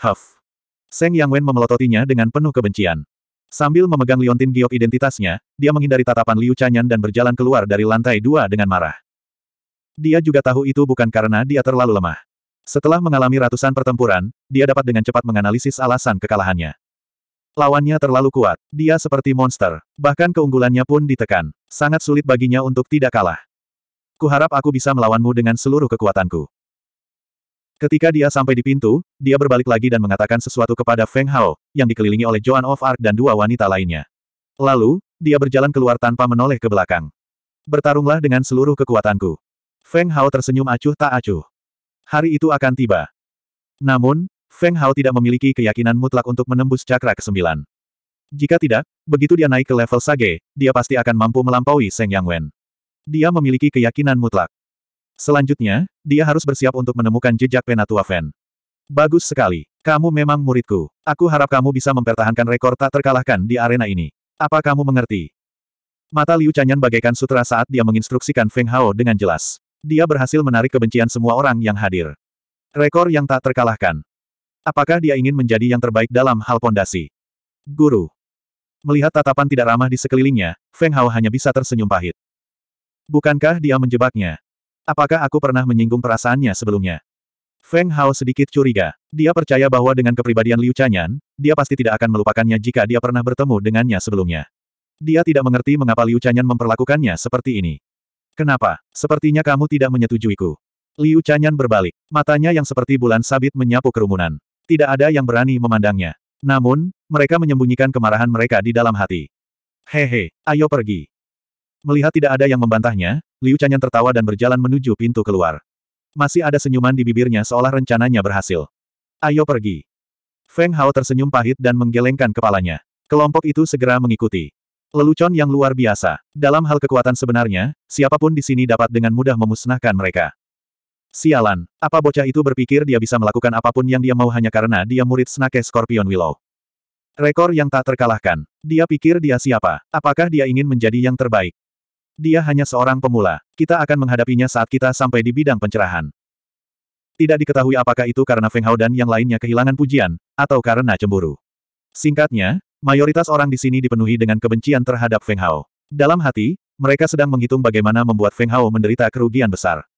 Huff. Seng Yang Wen memelototinya dengan penuh kebencian. Sambil memegang liontin giok identitasnya, dia menghindari tatapan Liu Chanyan dan berjalan keluar dari lantai dua dengan marah. Dia juga tahu itu bukan karena dia terlalu lemah. Setelah mengalami ratusan pertempuran, dia dapat dengan cepat menganalisis alasan kekalahannya. Lawannya terlalu kuat, dia seperti monster, bahkan keunggulannya pun ditekan. Sangat sulit baginya untuk tidak kalah. Kuharap aku bisa melawanmu dengan seluruh kekuatanku. Ketika dia sampai di pintu, dia berbalik lagi dan mengatakan sesuatu kepada Feng Hao, yang dikelilingi oleh Joan of Arc dan dua wanita lainnya. Lalu, dia berjalan keluar tanpa menoleh ke belakang. Bertarunglah dengan seluruh kekuatanku. Feng Hao tersenyum acuh tak acuh hari itu akan tiba. Namun, Feng Hao tidak memiliki keyakinan mutlak untuk menembus cakra ke-9. Jika tidak, begitu dia naik ke level Sage, dia pasti akan mampu melampaui Seng Yang Wen. Dia memiliki keyakinan mutlak. Selanjutnya, dia harus bersiap untuk menemukan jejak Penatua Fen. Bagus sekali. Kamu memang muridku. Aku harap kamu bisa mempertahankan rekor tak terkalahkan di arena ini. Apa kamu mengerti? Mata Liu Canyan bagaikan sutra saat dia menginstruksikan Feng Hao dengan jelas. Dia berhasil menarik kebencian semua orang yang hadir. Rekor yang tak terkalahkan. Apakah dia ingin menjadi yang terbaik dalam hal pondasi? Guru. Melihat tatapan tidak ramah di sekelilingnya, Feng Hao hanya bisa tersenyum pahit. Bukankah dia menjebaknya? Apakah aku pernah menyinggung perasaannya sebelumnya? Feng Hao sedikit curiga. Dia percaya bahwa dengan kepribadian Liu Chanyan, dia pasti tidak akan melupakannya jika dia pernah bertemu dengannya sebelumnya. Dia tidak mengerti mengapa Liu Chanyan memperlakukannya seperti ini. Kenapa? Sepertinya kamu tidak menyetujuiku. Liu Chanyan berbalik. Matanya yang seperti bulan sabit menyapu kerumunan. Tidak ada yang berani memandangnya. Namun, mereka menyembunyikan kemarahan mereka di dalam hati. Hehe, ayo pergi. Melihat tidak ada yang membantahnya, Liu Chanyan tertawa dan berjalan menuju pintu keluar. Masih ada senyuman di bibirnya seolah rencananya berhasil. Ayo pergi. Feng Hao tersenyum pahit dan menggelengkan kepalanya. Kelompok itu segera mengikuti. Lelucon yang luar biasa. Dalam hal kekuatan sebenarnya, siapapun di sini dapat dengan mudah memusnahkan mereka. Sialan, apa bocah itu berpikir dia bisa melakukan apapun yang dia mau hanya karena dia murid Snake Scorpion Willow. Rekor yang tak terkalahkan. Dia pikir dia siapa? Apakah dia ingin menjadi yang terbaik? Dia hanya seorang pemula. Kita akan menghadapinya saat kita sampai di bidang pencerahan. Tidak diketahui apakah itu karena Feng Hao dan yang lainnya kehilangan pujian, atau karena cemburu. Singkatnya, Mayoritas orang di sini dipenuhi dengan kebencian terhadap Feng Hao. Dalam hati, mereka sedang menghitung bagaimana membuat Feng Hao menderita kerugian besar.